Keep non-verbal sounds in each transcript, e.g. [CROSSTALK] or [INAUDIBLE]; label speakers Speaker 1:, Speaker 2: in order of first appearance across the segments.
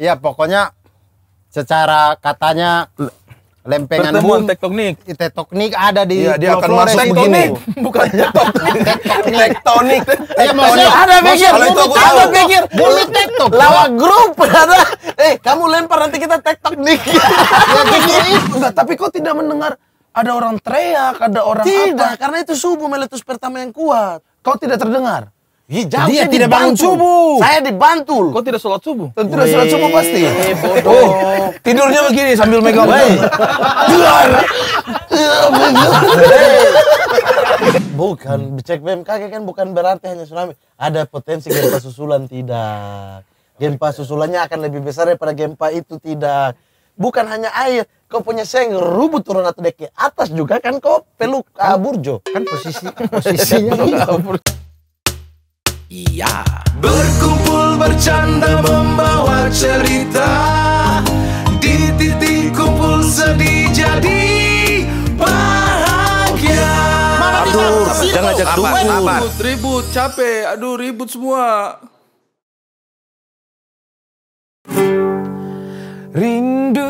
Speaker 1: Ya pokoknya secara katanya lempengan bumi tektonik. Iya, tektonik ada di ya, dia akan masuk tektonik. begini. Bukan tektonik. tektonik. Tektonik. Ya maksudnya ada mikir. ada itu mikir. Lawa grup ada. Eh, kamu lempar nanti kita tektonik. [LAUGHS] ya Enggak, nah, tapi kok tidak mendengar ada orang teriak, ada orang tidak, apa? Tidak, karena itu subuh meletus pertama yang kuat. Kau tidak terdengar? Hijau. Dia tidak bangun subuh. Saya dibantu. Kau Kok tidak sholat subuh? Tidak sholat subuh pasti. Bodoh. Oh, tidurnya begini sambil megang bayi. bukan, cek BMKG kan bukan berarti hanya tsunami. Ada potensi gempa susulan tidak. Gempa susulannya akan lebih besar daripada gempa itu tidak. Bukan hanya air, kau punya seng rubuh turun atau dek ke atas juga kan kau peluk aburjo. burjo. Kan posisi posisinya. [LAUGHS] Iya Berkumpul bercanda membawa
Speaker 2: cerita Di titik kumpul sedih jadi bahagia
Speaker 1: Aduh, jangan ajak dukun Ribut,
Speaker 2: ribut, capek, aduh ribut semua Rindu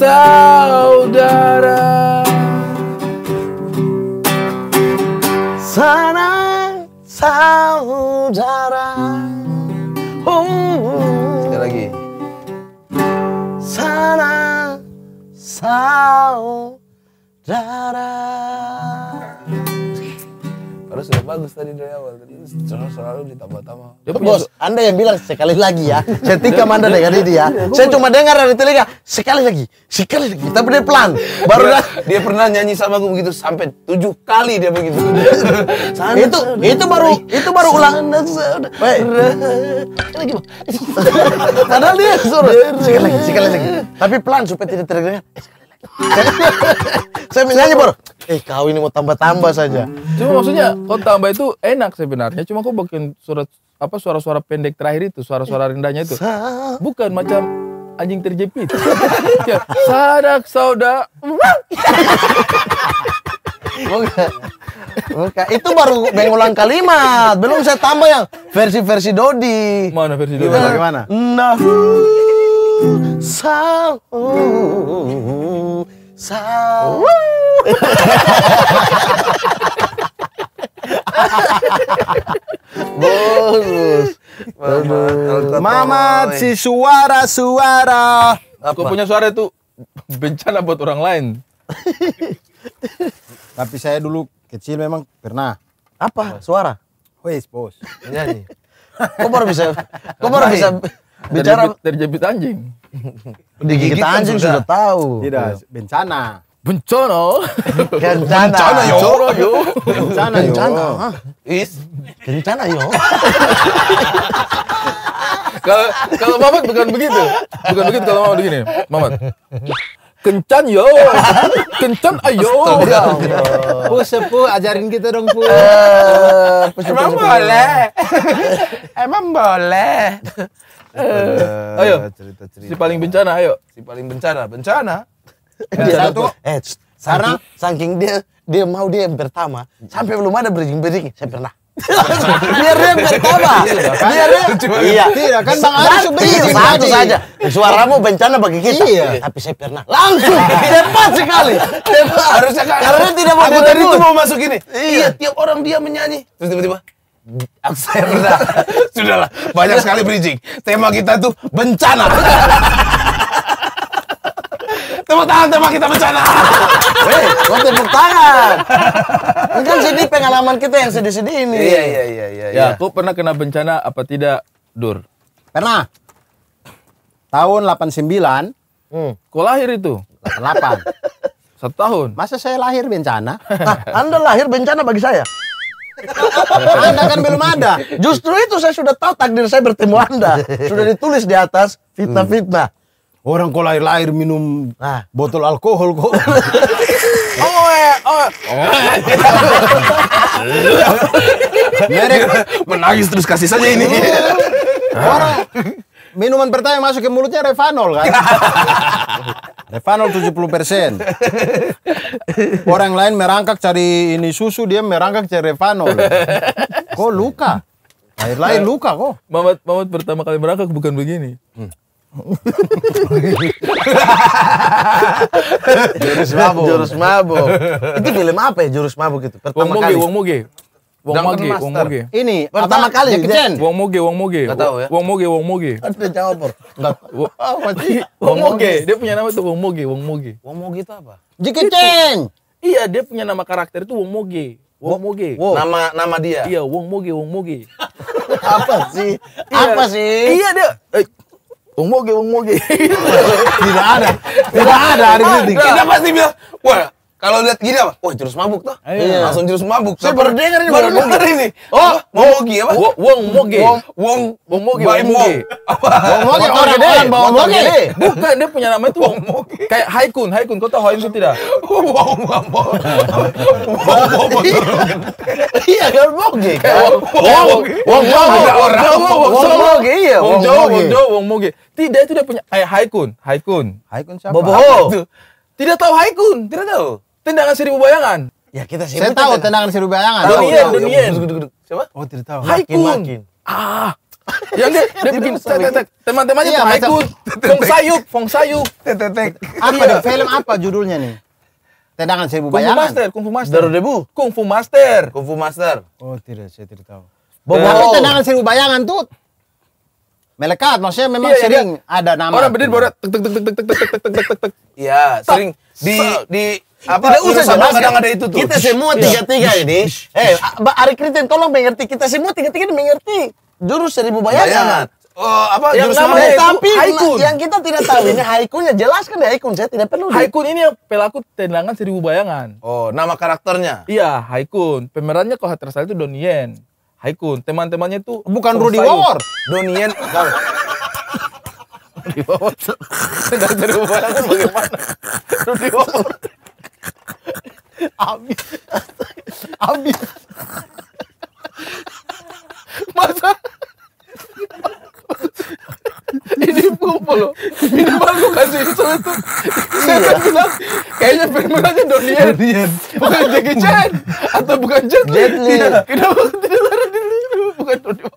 Speaker 1: saudara Sana saudara oh. Sekali lagi Sana saudara Terus sudah bagus tadi dari awal. Terus selalu, ditambah-tambah. Ya, bos, Anda yang bilang sekali lagi ya. [LAUGHS] Saya tikam Anda ya, dengan ya. ini ya. Saya cuma dengar dari telinga sekali lagi, sekali lagi. Tapi dia pelan. Baru dia, dia pernah nyanyi sama aku begitu sampai tujuh kali dia begitu. [LAUGHS] itu sana, itu baru itu baru ulang. Lagi Padahal dia suruh sekali lagi, sekali lagi. Tapi pelan supaya tidak terdengar. [LAUGHS] saya mintanya bro eh kau ini mau tambah-tambah saja cuma maksudnya
Speaker 2: kau tambah itu enak sebenarnya cuma kau bikin surat apa suara-suara pendek terakhir itu suara-suara rendahnya itu bukan macam anjing terjepit [LAUGHS] ya, sadak sauda bukan
Speaker 1: bukan itu baru mengulang kalimat belum saya tambah yang versi-versi Dodi mana versi Dodi gimana nah sao sao [LAUGHS] bagus bagus mamat si suara suara aku punya suara itu bencana buat orang lain [LAUGHS] tapi saya dulu kecil memang pernah apa suara wes bos nyanyi kok baru bisa kok baru
Speaker 2: bisa bicara terjepit, anjing.
Speaker 1: [LAUGHS]
Speaker 2: Digigit kan anjing sudah, sudah tahu. Tidak,
Speaker 1: bencana. Bencana. Bencana. Bencana yo. Bencana yo. Bencana. Is. Bencana yo. [LAUGHS] Kalau kalau Mamat bukan begitu. Bukan begitu kalau Mamat begini. Mamat. Kencan
Speaker 2: yo. Kencan ayo. Ya pu
Speaker 1: sepu ajarin kita dong pu. Eh, Emang boleh. Emang
Speaker 2: boleh. Eh, ayo
Speaker 1: cerita cerita. Si paling bencana ayo. Si paling bencana bencana. Dia [LAUGHS] satu. Eh, sarang saking dia dia mau dia yang pertama sampai belum ada bridging bridging saya pernah. [LAUGHS] biar dia pertama iya, kan? biar dia iya tidak kan bang Ari bridging satu iya. saja suaramu bencana bagi kita iya. tapi saya pernah langsung [LAUGHS] cepat sekali cepat harusnya karena tidak mau aku tadi tuh mau masuk ini iya. iya tiap orang dia menyanyi terus tiba-tiba saya pernah [LAUGHS] sudahlah banyak sekali bridging tema kita tuh bencana [LAUGHS] tepuk tangan tema kita bencana [LAUGHS] weh kok tepuk tangan ini kan sedih pengalaman kita yang sedih-sedih ini iya iya iya
Speaker 2: iya ya, ya. aku pernah kena bencana apa tidak Dur
Speaker 1: pernah tahun 89 hmm. kok lahir itu 88 setahun masa saya lahir bencana nah, anda lahir bencana bagi saya
Speaker 3: [LAUGHS] anda kan belum ada.
Speaker 1: Justru itu saya sudah tahu takdir saya bertemu Anda. Sudah ditulis di atas fitnah-fitnah. Hmm. Orang kok lahir-lahir minum ah. botol alkohol kok.
Speaker 3: [LAUGHS] oh, eh, oh. [LAUGHS]
Speaker 1: menangis terus kasih saja ini. Orang Minuman pertama yang masuk ke mulutnya Revanol kan? [LAUGHS] Revanol 70%. Orang lain merangkak cari ini susu, dia merangkak cari Revanol. Kok luka? Air lain luka kok. Mamat Mamat pertama kali merangkak bukan begini. Hmm. [LAUGHS]
Speaker 2: jurus mabuk. Jurus mabuk. Itu film apa
Speaker 1: ya jurus mabuk itu? Pertama Wong kali. Wong Wong Moge, Wong Moge. Ini pertama kali Jackie Wong
Speaker 2: Moge, Wong Moge. Enggak tahu ya. Wong Moge, Wong Moge. Ada jawab, Bro. Oh, pasti. Wong Moge. Dia punya nama tuh Wong Moge, Wong Moge.
Speaker 1: Wong Moge itu apa?
Speaker 2: Jackie Chan. Iya, dia punya nama karakter itu Wong Moge. Wong Moge. Wow. Nama nama dia. Iya,
Speaker 1: Wong Moge, Wong Moge. [LAUGHS] apa sih? Iya. Apa sih? Iya,
Speaker 2: dia eh, Wong Moge, Wong Moge.
Speaker 1: [LAUGHS] Tidak ada. Tidak ada hari ini. Kita pasti bilang,
Speaker 2: wah, kalau lihat gini apa? Wah, jurus mabuk tuh. Iya. Langsung jurus mabuk. Saya baru dengar ini. Baru dengar ini. Oh, mogi apa? Wong mogi. Wong wong wong mogi. Wong mogi.
Speaker 1: Apa? Wong mogi orang gede. Wong mogi.
Speaker 2: Bukan dia punya nama itu wong mogi. Kayak haikun, haikun. Kau tahu itu tidak? Wong wong wong. Iya, kan mogi. Wong wong wong orang. Wong mogi iya. Wong wong wong mogi. Tidak itu dia punya kayak haikun, haikun. Haikun siapa? Bobo.
Speaker 1: Tidak tahu haikun, tidak tahu. Tendangan seribu bayangan. Ya kita sih. Saya tahu tendangan seribu bayangan. Donien, Donien. Siapa? Oh tidak tahu. Haikun. Makin. Ah. Yang dia, dia bikin teman-temannya iya, Haikun. Fong Sayuk, Fong Sayuk. Tetetek. Apa dong? Film apa judulnya nih? Tendangan seribu bayangan. Kung Fu Master, Kung Fu Master. Daru Debu. Kung Fu Master. Kung Fu Master. Oh tidak, saya tidak tahu. Tapi tendangan seribu bayangan tuh melekat maksudnya memang iya, sering iya. ada nama orang berdiri baru tek tek tek tek tek tek tek tek tek tek tek iya sering di di apa tidak usah sama kadang ada itu tuh kita semua tiga tiga ini eh Ari Kriten tolong mengerti kita semua tiga tiga mengerti jurus seribu bayangan Oh, apa yang namanya tapi haikun. yang kita tidak tahu ini haikunya jelaskan deh haikun saya tidak perlu haikun ini
Speaker 2: pelaku tendangan seribu bayangan oh nama karakternya iya haikun pemerannya kalau hati itu Donien haikun teman-temannya itu bukan Rudy Wawor Donien Rudy Wawor tendangan seribu bayangan
Speaker 3: bagaimana Rudy Wawor Abis. Abis. Masa?
Speaker 2: ini pupu loh ini baru kasih itu saya kan bilang kayaknya film aja Donnie Yen bukan Jackie Chan atau bukan Jet Li tidak
Speaker 1: iya. kenapa tidak lari sini? bukan Donnie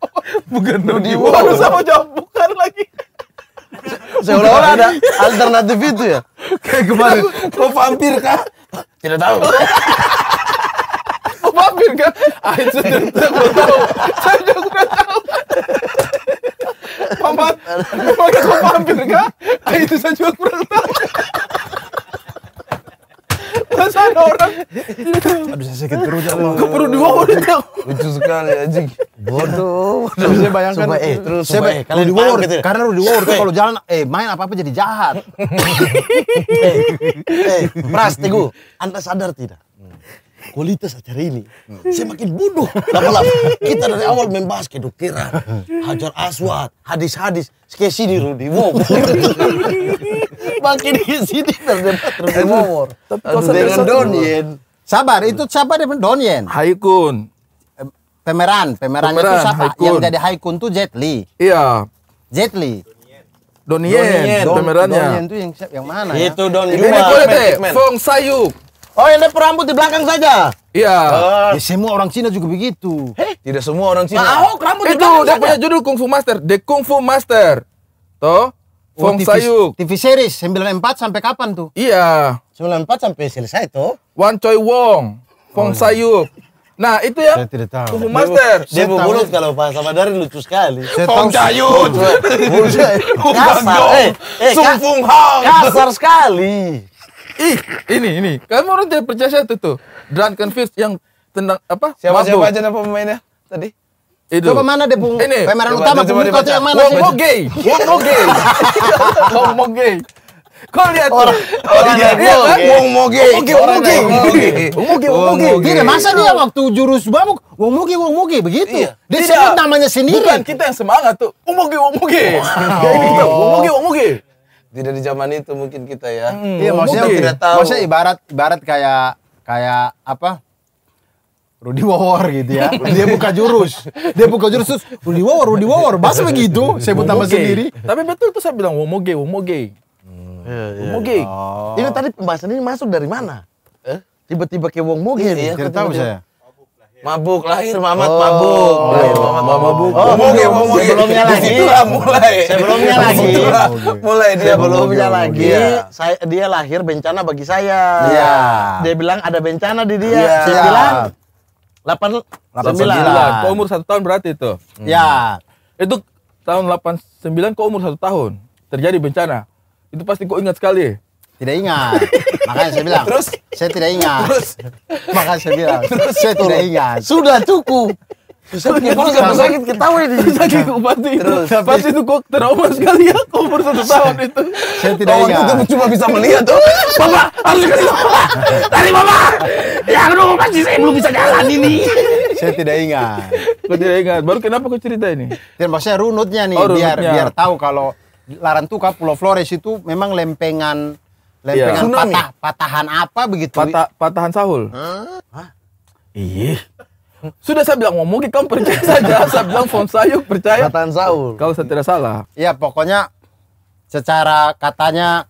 Speaker 1: bukan Donnie Wahlberg sama bukan lagi seolah-olah ada alternatif itu ya kayak kemarin
Speaker 2: kau vampir kah tidak tahu Kau vampir kah ah itu tidak tahu saya juga tidak tahu Paman, mau vampir kah? Ah, itu saya juga kurang tahu
Speaker 1: sana orang. Aduh saya sakit perut aku. Aku perut di bawah itu. Lucu sekali anjing. Bodoh. Eh, terus saya bayangkan. Sumpah, eh, terus saya gitu eh, kalau di bawah gitu. Karena di bawah kalau jalan eh main apa-apa jadi jahat. [LAUGHS] eh, eh, Pras, Teguh, Anda sadar tidak? kualitas acara ini semakin bodoh. Lama-lama kita dari awal membahas kedokteran, hajar aswad, hadis-hadis, skesi sini Rudi, wow. Makin di sini terdebat terbomor. Dengan Donien. Sabar, itu siapa dengan Donien? Haikun. Pemeran, pemeran, pemeran itu siapa? Yang jadi Haikun tuh Jet Li. Iya. Jet Li. Donien, Donien, Don, pemerannya. Donien itu yang, yang mana ya? Itu Ini boleh Fong Sayuk. Oh, yang ada perambut di belakang saja. Iya. Uh. Ya, semua orang Cina juga begitu. Heh? Tidak semua orang Cina. Nah, Ahok rambut Itu di belakang udah saja. punya judul Kung Fu Master, The Kung Fu Master. Toh? Fong oh, Sayuk. TV series 94 sampai kapan tuh? Iya. 94 sampai selesai tuh. Wan Choi Wong, Fong oh. Iya. Sayuk. Nah, itu ya. Saya tidak tahu. Kung Fu Master. Dia Sebu kalau bahasa Mandarin lucu sekali. Fong Sayuk. Kasar. Eh, eh, Kasar sekali.
Speaker 2: Ih, ini ini. Kamu orang tidak percaya satu tuh. Drunken Fist yang tendang apa? Siapa Mabu. siapa aja
Speaker 1: nama pemainnya tadi? Itu. Coba mana deh Bung? Ini. Pemeran utama Bung Koco yang mana sih? Wong gay [LAUGHS] Wong Moge. Wong gay Kau lihat orang orang dia gay iya, kan? Wong Moge. gay Wong Moge. gay Wong Moge. Gini, masa dia iya. waktu jurus babuk Wong gay Wong gay begitu. Iya. Dia sebut namanya sendiri. Bukan kita yang semangat tuh. Wong gay Wong gay Wong gay Wong tidak di zaman itu mungkin kita ya. Hmm, iya, maksudnya mungkin. tidak tahu. Maksudnya ibarat ibarat kayak kayak apa? Rudi Wawor gitu ya. [LAUGHS] dia buka jurus. Dia buka jurus terus Rudi Wawor, Rudi Wawor. Bahasa iya. begitu, saya buat nama sendiri. Tapi betul tuh saya bilang Womoge, Womoge. Hmm.
Speaker 2: Iya, iya. iya. Oh. Ini
Speaker 1: tadi pembahasan ini masuk dari mana? Eh? Tiba-tiba ke Womoge. Iya, iya Tidak tahu saya. Mabuk lahir Mamat oh, oh mabuk. Lahir Mamat oh, mabuk. Oh, mabuk. mabuk. Ya, sebelumnya ya. lagi. Disitulah mulai. Sebelumnya lagi. mulai dia sebelumnya lagi. Iya. saya dia lahir bencana bagi saya. Iya. Dia bilang ada bencana di dia. Ya. Saya iya. bilang
Speaker 2: 8 89. Kok umur satu tahun berarti itu. Hmm. Ya. Itu tahun 89 kok umur satu tahun. Terjadi bencana. Itu pasti kok ingat sekali tidak ingat.
Speaker 1: Makanya saya bilang. Terus saya tidak ingat. Terus makanya saya bilang. Terus saya tidak ingat. Sudah cukup. Saya punya kalau sakit ketawa ini. Sakit bupati itu. Pasti itu kok
Speaker 2: trauma sekali ya. Umur satu tahun itu. Saya tidak ingat. Itu cuma bisa melihat. tuh. bapak harus ke
Speaker 1: Tadi bapak. Ya aduh masih saya belum bisa jalan ini. Saya tidak ingat. Kau tidak ingat. Baru kenapa kau cerita ini? Dan maksudnya runutnya nih. Oh, biar biar tahu kalau Larantuka Pulau Flores itu memang lempengan lempengan iya. tsunami. Patah, patahan apa begitu? Patah, patahan sahul. Hah? Iya.
Speaker 2: Sudah saya bilang ngomong, kamu percaya [LAUGHS] saja. saya bilang form sayu percaya. Patahan sahul. Kau saya tidak salah.
Speaker 1: Iya, pokoknya secara katanya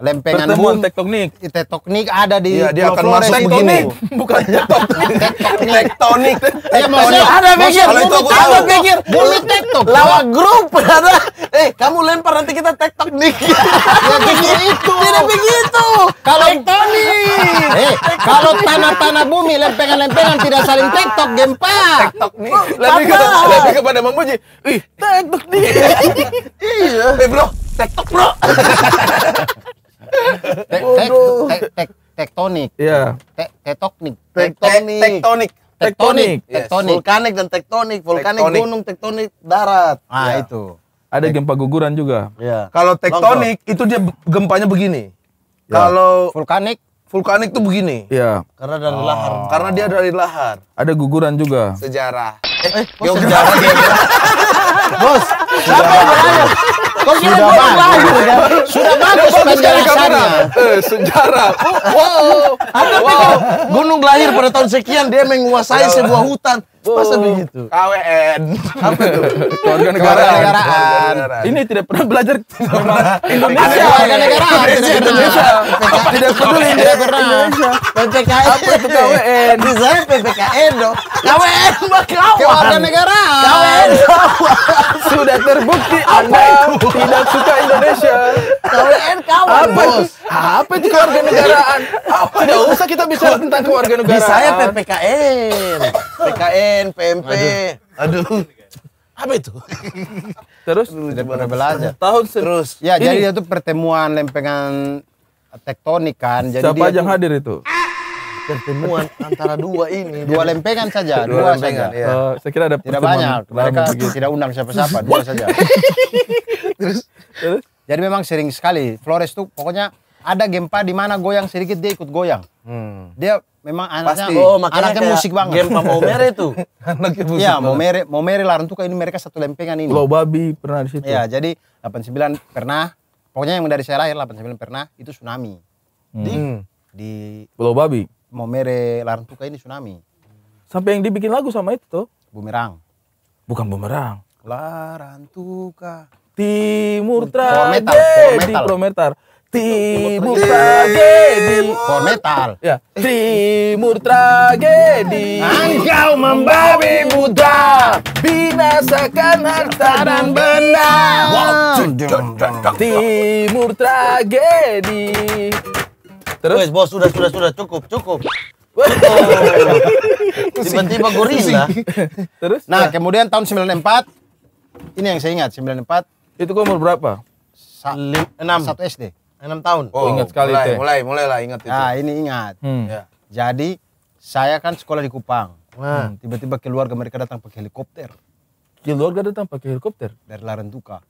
Speaker 1: lempengan pertemuan tektonik tektonik ada di ya, dia akan masuk tektonik. begini bukan tektonik tektonik tektonik ada pikir kalau itu aku tahu mikir bumi tektok lawa grup ada eh kamu lempar nanti kita tektonik ya begitu tidak begitu kalau tektonik eh kalau tanah-tanah bumi lempengan-lempengan tidak saling tektok gempa tektonik lebih kepada lebih kepada memuji ih tektonik iya eh bro tektok bro tek tek tek tektonik ya tektonik tektonik tektonik tektonik tektonik vulkanik dan tektonik vulkanik gunung tektonik darat ah iya. itu ada
Speaker 2: gempa guguran juga iya
Speaker 1: kalau tektonik itu dia gempanya begini iya. kalau vulkanik vulkanik tuh begini. Iya. Karena dari oh. lahar. Karena dia dari lahar.
Speaker 2: Ada guguran juga.
Speaker 1: Sejarah. Eh, eh bos, sejarah. [LAUGHS] Bos, sudah bagus. Kau kira sudah bagus. Sudah bagus penjelasannya. Eh,
Speaker 3: sejarah.
Speaker 1: Wow. Wow. Gunung lahir pada tahun sekian dia menguasai sebuah hutan. Masa begitu? KWN. Apa itu? Keluarga negaraan. negaraan.
Speaker 2: Ini tidak pernah belajar [LAUGHS] Indonesia. Keluarga negaraan. Indonesia. Tidak peduli tidak pernah.
Speaker 1: PPKN. Apa itu KWN? Bisa PPKN dong. KWN mah kawan. Keluarga negaraan. KWN. Sudah terbukti Anda
Speaker 2: tidak suka Indonesia. KWN kawan. Apa itu? Apa itu keluarga negaraan? Tidak usah kita bicara tentang keluarga negaraan. Bisa saya
Speaker 1: PPKN. PKN. Pen, PMP. Aduh. Aduh. Apa itu? [LAUGHS] Terus pernah belajar. Tahun terus. Ya, ini. jadi itu pertemuan lempengan tektonik kan. Jadi Siapa itu... hadir itu? pertemuan [LAUGHS] antara dua ini dua lempengan saja dua, dua lempengan saja. Ya. Uh, saya kira ada tidak banyak mereka begini. tidak undang siapa-siapa [LAUGHS] dua saja terus, terus jadi memang sering sekali Flores tuh pokoknya ada gempa di mana goyang sedikit dia ikut goyang. Hmm. Dia memang anaknya Pasti. Oh, anaknya musik banget. Gempa mau mere itu. [LAUGHS] anaknya musik. Iya, mau mere, mau mere Larantuka ini mereka satu lempengan ini. Lo babi pernah di situ. Iya, jadi 89 pernah. Pokoknya yang dari saya lahir 89 pernah itu tsunami. Hmm. Di hmm. di Pulau Babi. Mau mere Larantuka ini tsunami. Sampai yang dibikin lagu sama itu tuh. Bumerang. Bukan bumerang. Larantuka.
Speaker 2: Timur tragedi. Prometar. Prometar Timur tragedi.
Speaker 1: Core metal. Ya.
Speaker 2: Timur tragedi. Engkau membabi buta, binasakan harta dan benda.
Speaker 1: Timur tragedi. Terus Wes, bos sudah sudah sudah cukup cukup. Tiba-tiba gorila. Terus? Nah, ya. kemudian tahun 94 ini yang saya ingat 94. Itu umur berapa? Sa 6 1 SD enam tahun. Oh, ingat sekali mulai, itu. Mulai, mulai lah ingat itu. Nah, ini ingat. Hmm. Ya. Jadi saya kan sekolah di Kupang. Nah, hmm. tiba-tiba keluarga mereka datang pakai helikopter. Keluarga datang pakai helikopter dari Larantuka.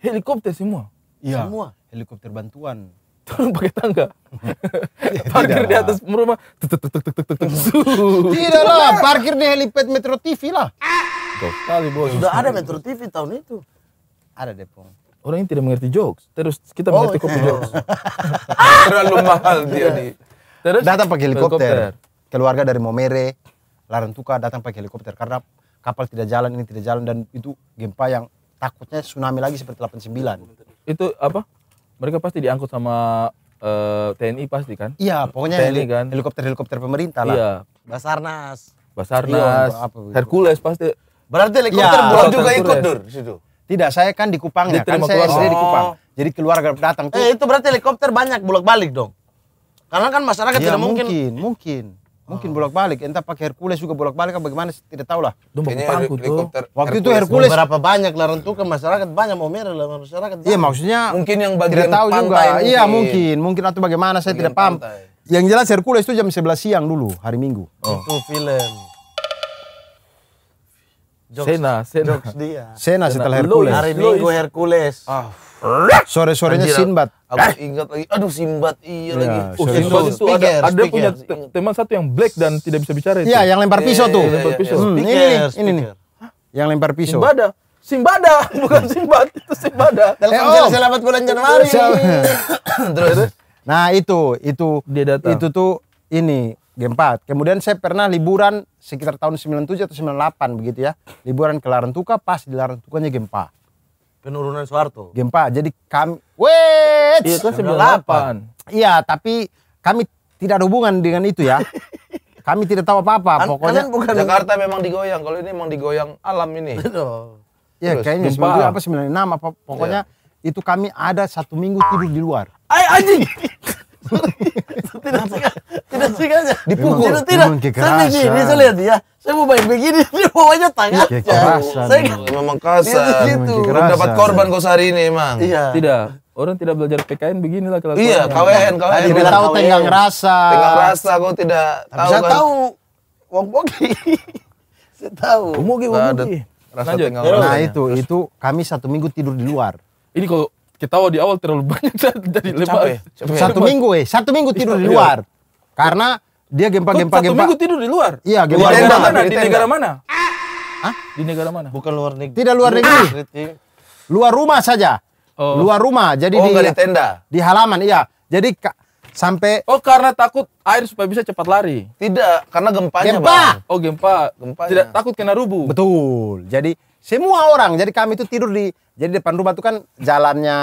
Speaker 1: Helikopter semua. Iya. Semua. Helikopter bantuan. Turun pakai tangga. [LAUGHS] parkir di atas rumah. Tuk, tuk, tuk, tuk, tuk, tuk. Tidak lah, parkir di helipad Metro TV lah.
Speaker 2: Kali, bos. Sudah ada Metro
Speaker 1: TV tahun itu. Ada deh Depong orang yang tidak mengerti jokes. Terus kita oh, mengerti kopi iya. jokes.
Speaker 2: [LAUGHS] Terlalu mahal
Speaker 1: dia di. Iya. Terus datang pakai helikopter. helikopter. Keluarga dari Momere, Larantuka datang pakai helikopter karena kapal tidak jalan ini tidak jalan dan itu gempa yang takutnya tsunami lagi seperti 89. Itu apa? Mereka pasti diangkut sama uh, eh, TNI pasti kan? Iya, pokoknya TNI, heli kan? helikopter-helikopter pemerintah lah. Iya. Basarnas. Basarnas, iya, Hercules pasti. Berarti helikopter ya, juga ikut dur situ. Tidak, saya kan di Kupang ya. Kan saya SD di Kupang. Oh. Jadi keluarga datang tuh. Eh, itu berarti helikopter banyak bolak-balik dong. Karena kan masyarakat ya, tidak mungkin. Mungkin, mungkin. Mungkin oh. bolak-balik, entah pakai Hercules juga bolak-balik atau bagaimana, tidak tahu lah. Kupangku helikopter. Waktu itu Hercules. Berapa banyak lah rentukan masyarakat banyak mau merah lah masyarakat. Iya maksudnya. Mungkin yang bagian tidak tahu juga. juga. Iya mungkin, mungkin atau bagaimana saya tidak paham. Yang jelas Hercules itu jam 11 siang dulu hari Minggu. Oh. Itu film. Jokes. Sena, Sena. Jokes dia. Sena setelah Hercules. Hari Minggu Hercules. Ah.
Speaker 2: Sore-sorenya Sinbad.
Speaker 1: Aku eh. ingat lagi. Aduh Sinbad iya ya, lagi. Oh, Sinbad itu speaker, ada, ada punya
Speaker 2: teman satu yang black dan tidak bisa bicara itu. Iya, yang lempar iya, pisau iya, tuh. Iya, lempar pisau. Hmm, ini nih, ini nih.
Speaker 1: Yang lempar pisau. [LAUGHS] Sinbad. Simbada, bukan Simbad, itu Simbada. Eh, oh. Telkomsel selamat bulan Januari. [LAUGHS] Terus. Nah, itu itu dia datang. itu tuh ini g Kemudian saya pernah liburan sekitar tahun 97 atau 98 begitu ya. Liburan ke Larantuka pas di Larantukanya gempa. Penurunan Soeharto. Gempa. Jadi kami wait Iya kan 98. Iya, tapi kami tidak ada hubungan dengan itu ya. [LAUGHS] kami tidak tahu apa-apa kan- pokoknya. Kan bukan Jakarta memang digoyang.
Speaker 2: Kalau ini memang digoyang alam ini.
Speaker 1: Iya, kayaknya sembilan apa 96 apa pokoknya ya. itu kami ada satu minggu tidur di luar. Ay anjing. [LAUGHS] tidak tidak tidak tidak tidak Dipukul. Tidak, tidak. Saya begini, saya lihat ya. Saya mau baik begini, [LAUGHS] dia mau iya, aja tangan. Kekerasan. Saya
Speaker 2: memang kasar. Memang Dapat korban kau hari ini, emang. Iya. Tidak. Orang tidak belajar PKN beginilah kalau Iya, KWN, KWN. Tidak tahu tenggang rasa. Tenggang rasa kau tidak tahu. Kan? [LAUGHS] Saya tahu
Speaker 1: Wong Bogi. Saya tahu. Wong Bogi, Wong Bogi. Rasa tenggang rasa. Nah, itu itu kami satu minggu tidur di luar. Ini kalau ketawa di awal terlalu banyak [LAUGHS] dari lemas. Satu minggu eh, satu minggu iya, tidur di iya. luar. Karena dia gempa-gempa gempa. Satu minggu
Speaker 2: tidur di luar. Iya, gempa di, mana? Di, negara mana?
Speaker 1: Hah? Di negara mana? Bukan luar negeri. Tidak luar negeri. Ah. Luar rumah saja. Oh. Luar rumah. Jadi oh, di, di tenda. Di halaman, iya. Jadi sampai Oh, karena takut air supaya bisa cepat lari. Tidak, karena gempanya, gempa. Bang. Oh, gempa. Gempa. Tidak takut kena rubuh. Betul. Jadi semua orang. Jadi kami itu tidur di jadi depan rumah itu kan jalannya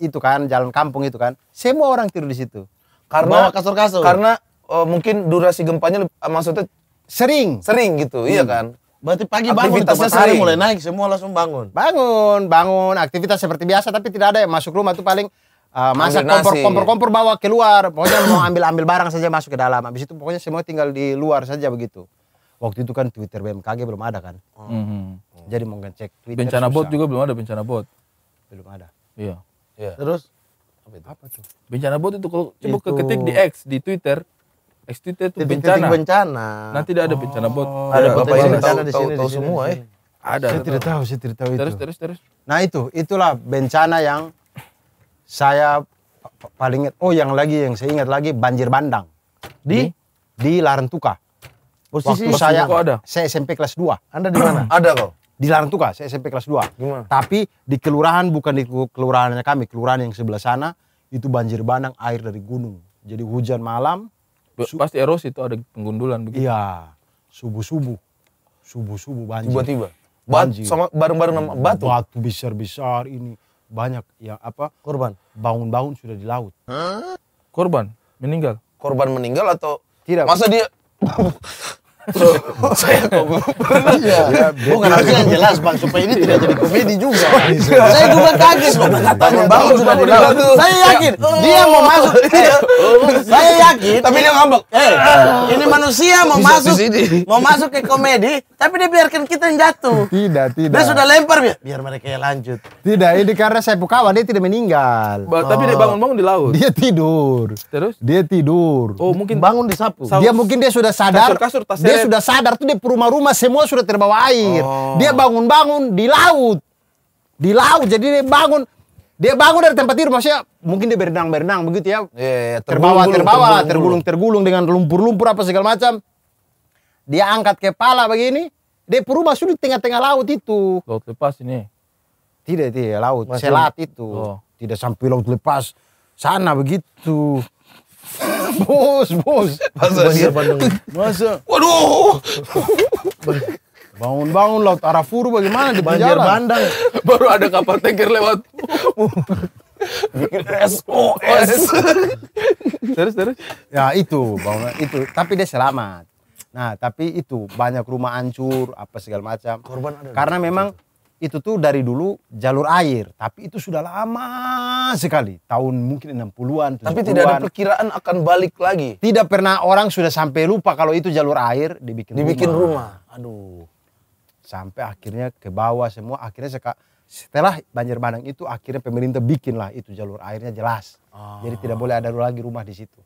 Speaker 1: itu kan, jalan kampung itu kan. Semua orang tidur di situ. Karena kasur-kasur. Karena uh, mungkin durasi gempanya eh, maksudnya sering. Sering gitu, hmm. iya kan? Berarti pagi bangun aktivitasnya sering mulai naik semua langsung bangun. Bangun, bangun, aktivitas seperti biasa tapi tidak ada yang masuk rumah itu paling uh, masak kompor, kompor kompor bawa keluar, pokoknya mau ambil-ambil barang saja masuk ke dalam. Habis itu pokoknya semua tinggal di luar saja begitu. Waktu itu kan Twitter BMKG belum ada kan.
Speaker 2: Mm -hmm.
Speaker 1: Jadi mau ngecek Twitter Bencana susah. bot juga belum ada bencana bot. Belum ada. Iya. Yeah. Terus apa itu? Apa tuh?
Speaker 2: Bencana bot itu kalau coba itu... ketik di X di Twitter X Twitter itu bencana. bencana. Nanti tidak ada bencana bot. Oh. Ada ya, bapak bencana di sini, tahu, semua Eh.
Speaker 1: Ada. Saya tidak tahu, saya tidak tahu itu. Terus terus terus. Nah itu, itulah bencana yang saya paling ingat. Oh yang lagi yang saya ingat lagi banjir bandang di di, di Larantuka. Posisi Waktu saya, saya SMP kelas 2. Anda di mana? ada kok dilarang tugas SMP kelas 2. Gimana? Tapi di kelurahan bukan di kelurahannya kami, kelurahan yang sebelah sana itu banjir bandang air dari gunung. Jadi hujan malam pasti erosi itu ada penggundulan begitu. Iya. Subuh-subuh. Subuh-subuh banjir. Tiba-tiba. banjir sama bareng-bareng sama batu. Batu besar-besar ini banyak yang apa? Korban. Bangun-bangun sudah di laut. Hah? Korban meninggal. Korban meninggal atau tidak? Masa dia [LAUGHS] [LAUGHS] saya kok iya. Ya, iya, bukan harusnya iya. yang jelas bang supaya ini tidak jadi komedi juga saya juga kaget bang bangun sudah dibantu saya yakin dia mau masuk saya yakin tapi dia ngambek eh ini manusia mau masuk mau masuk ke komedi tapi dia biarkan kita yang jatuh tidak tidak dia sudah lempar biar mereka yang lanjut tidak ini karena saya pukawa dia tidak meninggal tapi dia oh. bangun bangun di laut dia tidur terus dia tidur oh mungkin bangun di sapu dia mungkin dia sudah sadar kasur kasur dia iya. sudah sadar tuh dia rumah-rumah semua sudah terbawa air. Oh. Dia bangun-bangun di laut. Di laut jadi dia bangun dia bangun dari tempat tidur maksudnya mungkin dia berenang-berenang begitu ya. Yeah,
Speaker 2: yeah, iya. terbawa terbawa tergulung,
Speaker 1: tergulung dengan lumpur-lumpur apa segala macam. Dia angkat kepala begini, dia perumah sudah di tengah-tengah laut itu. Laut lepas ini. Tidak, tidak, laut Masih. selat itu. Oh. Tidak sampai laut lepas sana begitu bos, bos. Masa Bandung. Masa. Waduh. Bangun-bangun laut Arafuru bagaimana di Banjir Bandang. Baru ada kapal tanker lewat.
Speaker 3: SOS.
Speaker 1: terus terus. Ya itu, bangun itu. Tapi dia selamat. Nah, tapi itu banyak rumah hancur, apa segala macam. Korban ada. Karena memang itu tuh dari dulu jalur air, tapi itu sudah lama sekali, tahun mungkin 60-an. Tapi tidak ada perkiraan akan balik lagi. Tidak pernah orang sudah sampai lupa kalau itu jalur air dibikin, dibikin rumah. rumah. Aduh. Sampai akhirnya ke bawah semua, akhirnya seka, setelah Banjir Bandang itu akhirnya pemerintah bikinlah itu jalur airnya jelas. Ah. Jadi tidak boleh ada lagi rumah di situ.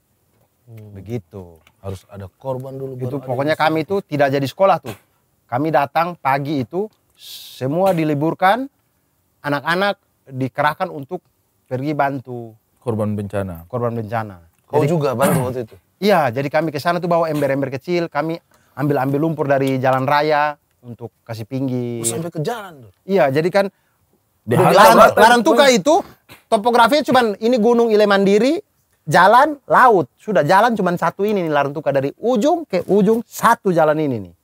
Speaker 1: Hmm. Begitu. Harus ada korban dulu. Itu pokoknya kami itu tidak jadi sekolah tuh. Kami datang pagi itu semua diliburkan, anak-anak dikerahkan untuk pergi bantu korban bencana. Korban bencana. Kau oh, jadi, juga bantu waktu itu? [CLEARS THROAT] Iya, jadi kami ke sana tuh bawa ember-ember kecil, kami ambil-ambil lumpur dari jalan raya untuk kasih pinggir. Oh, sampai ke jalan tuh. Iya, jadi kan di Larantuka itu topografinya cuman ini gunung Ile Mandiri, jalan laut. Sudah jalan cuman satu ini nih Larantuka dari ujung ke ujung satu jalan ini nih.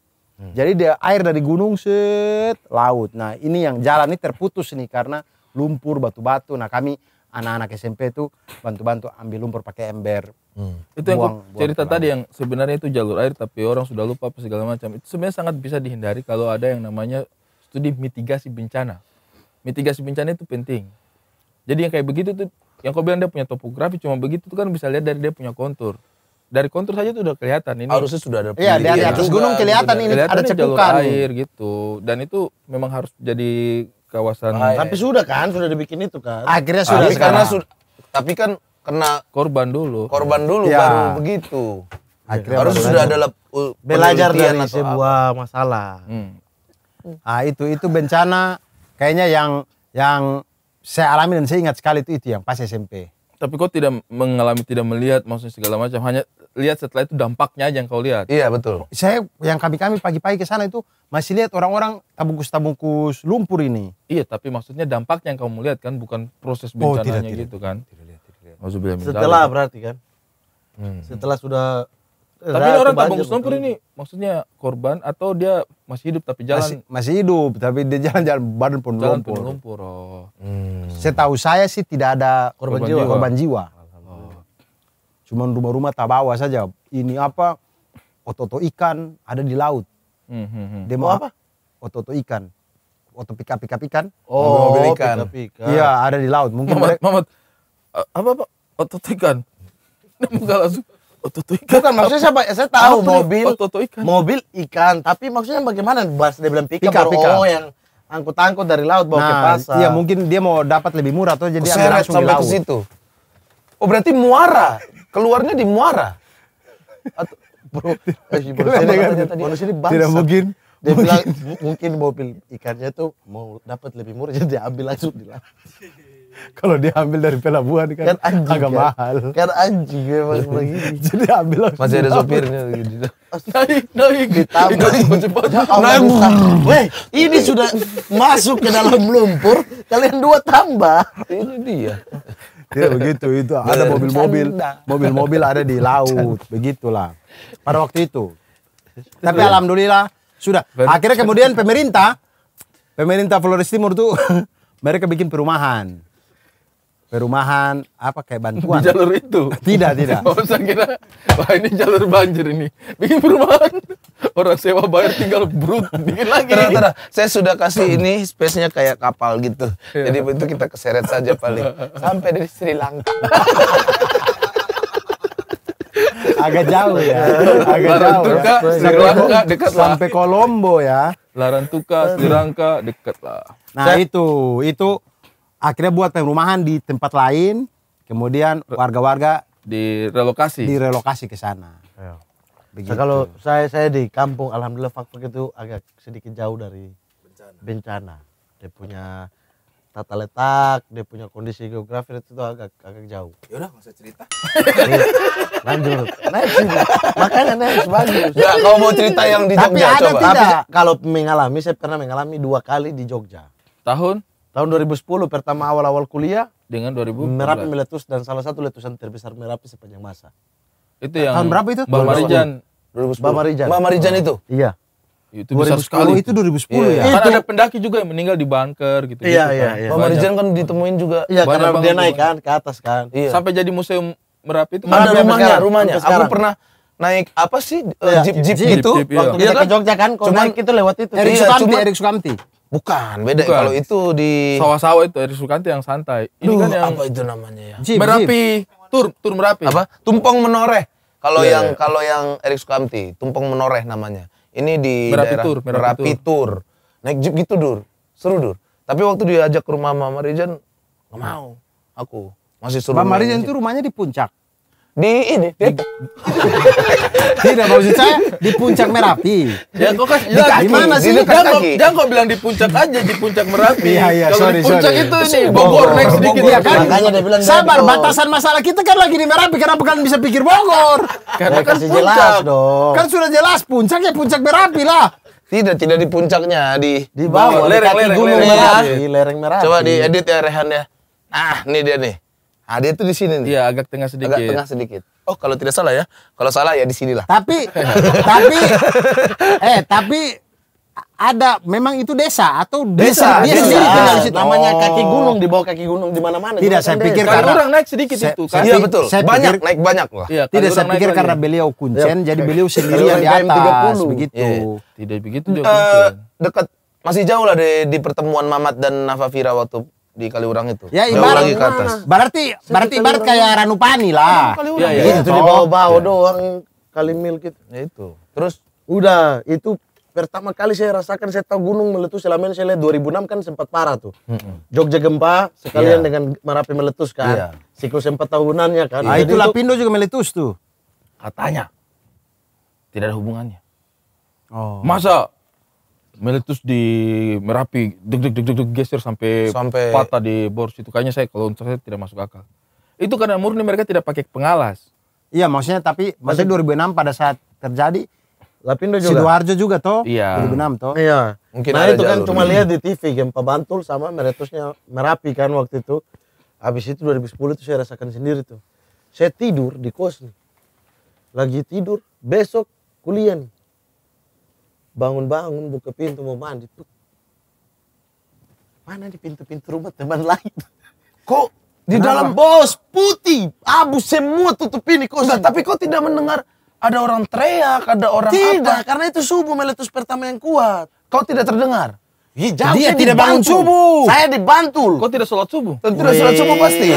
Speaker 1: Hmm. Jadi dia air dari gunung set laut. Nah, ini yang jalan ini terputus nih karena lumpur batu-batu. Nah, kami anak-anak SMP itu bantu-bantu ambil lumpur pakai ember. Hmm. Itu yang buang, cerita tadi yang sebenarnya itu jalur air
Speaker 2: tapi orang sudah lupa apa segala macam. Itu sebenarnya sangat bisa dihindari kalau ada yang namanya studi mitigasi bencana. Mitigasi bencana itu penting. Jadi yang kayak begitu tuh yang kau bilang dia punya topografi cuma begitu tuh kan bisa lihat dari dia punya kontur dari kontur saja tuh udah kelihatan ini. Harusnya sudah ada. Iya, dari ya. atas gunung kelihatan ini kelihatan ada Jalur air gitu. Dan itu memang harus jadi kawasan. Ah, tapi
Speaker 1: sudah kan, sudah dibikin itu kan. Akhirnya sudah tapi sekarang. Karena sudah,
Speaker 2: tapi kan kena korban dulu. Korban dulu ya. baru
Speaker 1: begitu. Akhirnya harus sudah ada belajar dari sebuah apa. masalah. Hmm. Ah itu itu bencana kayaknya yang yang saya alami dan saya ingat sekali itu itu yang pas SMP
Speaker 2: tapi kau tidak mengalami tidak melihat maksudnya segala macam hanya lihat setelah itu dampaknya aja yang kau lihat iya betul
Speaker 1: saya yang kami kami pagi-pagi ke sana itu masih lihat orang-orang tabungkus-tabungkus lumpur ini iya tapi maksudnya dampak yang kau melihat kan bukan
Speaker 2: proses oh, bencananya oh, tidak, tidak. gitu kan tidak, tidak, tidak. Setelah berarti
Speaker 1: kan hmm. setelah sudah tapi orang tabung snoper ini maksudnya
Speaker 2: korban atau dia masih hidup tapi jalan masih,
Speaker 1: masih hidup tapi dia jalan-jalan badan pun jalan lumpur.
Speaker 2: lumpur. Oh. Hmm.
Speaker 1: Setahu saya sih tidak ada korban, korban jiwa. Korban jiwa. Oh. Cuman rumah-rumah bawa saja. Ini apa? ototo ikan ada di laut. Hmm, hmm, hmm. Dia oh, apa? Ototo ikan. Otot pika-pika ikan. Oh, mobil ikan. Iya, ada di laut. Mungkin Mamat, mereka... Mamat. Eh, apa, apa? Otot ikan. Dia [LAUGHS] langsung Ototo ikan bukan maksudnya saya saya tahu apa mobil Ototo ikan mobil ikan tapi maksudnya bagaimana Bas dia bilang pika, pika, pika. oh yang angkut-angkut dari laut bawa nah, ke pasar iya mungkin dia mau dapat lebih murah atau jadi ambil langsung sampai di ke situ oh berarti muara keluarnya di muara atau, bro [LAUGHS] eh, manusia ini bangsa tidak mungkin dia bilang mungkin mobil ikannya tuh mau dapat lebih murah [LAUGHS] jadi ambil langsung di laut [LAUGHS] kalau diambil dari pelabuhan kan, kan anjing, agak kan? mahal. Kan anjing memang ya, lagi [LAUGHS] Jadi ambil Masih ada sopirnya gitu. [LAUGHS] Naik, naik. Ditambah. Ya naik. Weh, ini sudah masuk ke dalam lumpur, kalian dua tambah. itu dia. Ya begitu itu ada mobil-mobil, mobil-mobil ada di laut, begitulah. Pada waktu itu. Tapi alhamdulillah sudah. Akhirnya kemudian pemerintah pemerintah Flores Timur tuh mereka bikin perumahan perumahan apa kayak bantuan di jalur itu tidak tidak [LAUGHS] oh, saya kira wah ini
Speaker 2: jalur banjir ini bikin perumahan [LAUGHS] orang sewa bayar tinggal brut [LAUGHS] bikin
Speaker 1: lagi tera, tera. saya sudah kasih ini space nya kayak kapal gitu ya. jadi itu kita keseret saja paling sampai dari Sri Lanka agak jauh ya agak jauh ya. Sri Lanka dekat sampai Kolombo ya
Speaker 2: Larantuka Sri Lanka dekat lah nah saya,
Speaker 1: itu itu akhirnya buat perumahan di tempat lain kemudian warga-warga direlokasi direlokasi ke sana ya. kalau saya saya di kampung alhamdulillah faktor itu agak sedikit jauh dari bencana. bencana. Dia punya tata letak, dia punya kondisi geografi itu agak agak jauh. Ya udah usah cerita. Iya. Lanjut. Next. Makanya next bagus. Ya, kalau mau cerita yang di Jogja Tapi ada coba. Tidak. kalau mengalami saya pernah mengalami dua kali di Jogja. Tahun? Tahun 2010 pertama awal-awal kuliah dengan 2000 Merapi meletus dan salah satu letusan terbesar Merapi sepanjang masa. Itu yang tahun berapa itu? Bang Marijan. 2010. Bang Marijan. Bang Marijan itu. Iya. Itu besar sekali. itu 2010 iya. ya. Kan ada
Speaker 2: pendaki juga yang meninggal di bunker gitu. Iya, gitu, iya, kan. iya. iya. Bang Marijan kan ditemuin juga. Iya, karena dia naik kan ke atas kan. Iya. Sampai jadi museum Merapi itu ada rumahnya, rumahnya. Aku pernah
Speaker 1: naik apa sih eh, iya, jeep, jeep, jeep gitu jeep, waktu kita ke kan? Jogja kan kalau Cuman, naik itu lewat itu Erik Sukamti, Erik Sukamti
Speaker 2: Bukan, beda Bukan. kalau itu di sawah-sawah itu dari Sukanti yang santai. Ini Duh, kan yang apa itu namanya ya? Jeep, Merapi, tur tur Merapi. Apa? tumpeng Menoreh. Kalau yeah, yang iya. kalau
Speaker 1: yang Erik Sukamti, tumpeng Menoreh namanya. Ini di Merapi daerah tur, Merapi, Merapi tur. Naik jeep gitu, Dur. Seru, Dur. Tapi waktu diajak ke rumah Mama Rijan, nggak mau aku. Masih suruh Mama Rijan itu rumahnya di puncak di ini di, tidak maksud saya di puncak Merapi ya kok kas di di mana sih di jangan, kok,
Speaker 2: jangan bilang di puncak aja di puncak Merapi iya iya sorry di puncak itu ini Bogor, naik sedikit ya kan sabar batasan
Speaker 1: masalah kita kan lagi di Merapi karena kalian bisa pikir Bogor karena kan puncak jelas dong kan sudah jelas puncak ya puncak Merapi lah tidak, tidak di puncaknya, di di bawah, lereng, lereng, lereng, lereng, lereng, lereng, ya lereng, ya lereng, lereng, lereng, lereng, Nah, dia tuh di sini nih. Iya, agak tengah sedikit. Agak tengah sedikit. Oh, kalau tidak salah ya.
Speaker 2: Kalau salah ya di sinilah.
Speaker 1: Tapi [LAUGHS] tapi eh tapi ada memang itu desa atau desa, desa dia desa. sendiri tinggal di oh. Namanya kaki gunung di bawah kaki gunung di mana-mana. Tidak saya pikir karena orang naik sedikit saya, itu kan. Iya betul. Saya banyak pikir, naik banyak lah. Iya, tidak saya pikir karena lagi. beliau kuncen iya. jadi beliau sendiri yang di atas 30. begitu. Yeah. Tidak begitu uh, dekat masih jauh lah di, di pertemuan Mamat dan Nafafira waktu di Kaliurang itu. Ya, ibarat lagi ke atas. Berarti berarti ibarat kayak Ranupani lah. Ya, ya, Itu di bawah-bawah iya. doang kali mil gitu. Ya itu. Terus udah itu pertama kali saya rasakan saya tahu gunung meletus selama ini saya lihat 2006 kan sempat parah tuh mm-hmm. Jogja gempa sekalian yeah. dengan Merapi meletus kan yeah. siklus empat tahunannya kan nah, itu Lapindo juga meletus tuh katanya tidak ada hubungannya oh. masa
Speaker 2: meletus di Merapi, deg deg deg deg, deg geser sampai, sampai patah di bor situ. Kayaknya saya
Speaker 1: kalau untuk saya tidak masuk akal. Itu karena murni mereka tidak pakai pengalas. Iya, maksudnya tapi maksudnya 2006 pada saat terjadi Lapindo juga. Sidoarjo juga toh. Iya. 2006 toh. Iya. Mungkin nah, itu kan jalur. cuma lihat di TV Gempa Bantul sama meletusnya Merapi kan waktu itu. Habis itu 2010 itu saya rasakan sendiri tuh. Saya tidur di kos nih. Lagi tidur, besok kuliah nih bangun-bangun buka pintu mau mandi tuh mana di pintu-pintu rumah teman lain kok di dalam bos putih abu semua tutup ini kok Enggak, tapi kok tidak mendengar ada orang teriak ada orang tidak apa? karena itu subuh meletus pertama yang kuat kau tidak terdengar Ya, jam dia tidak bangun subuh. Saya dibantul. Kok tidak sholat subuh? Tentu tidak sholat subuh pasti.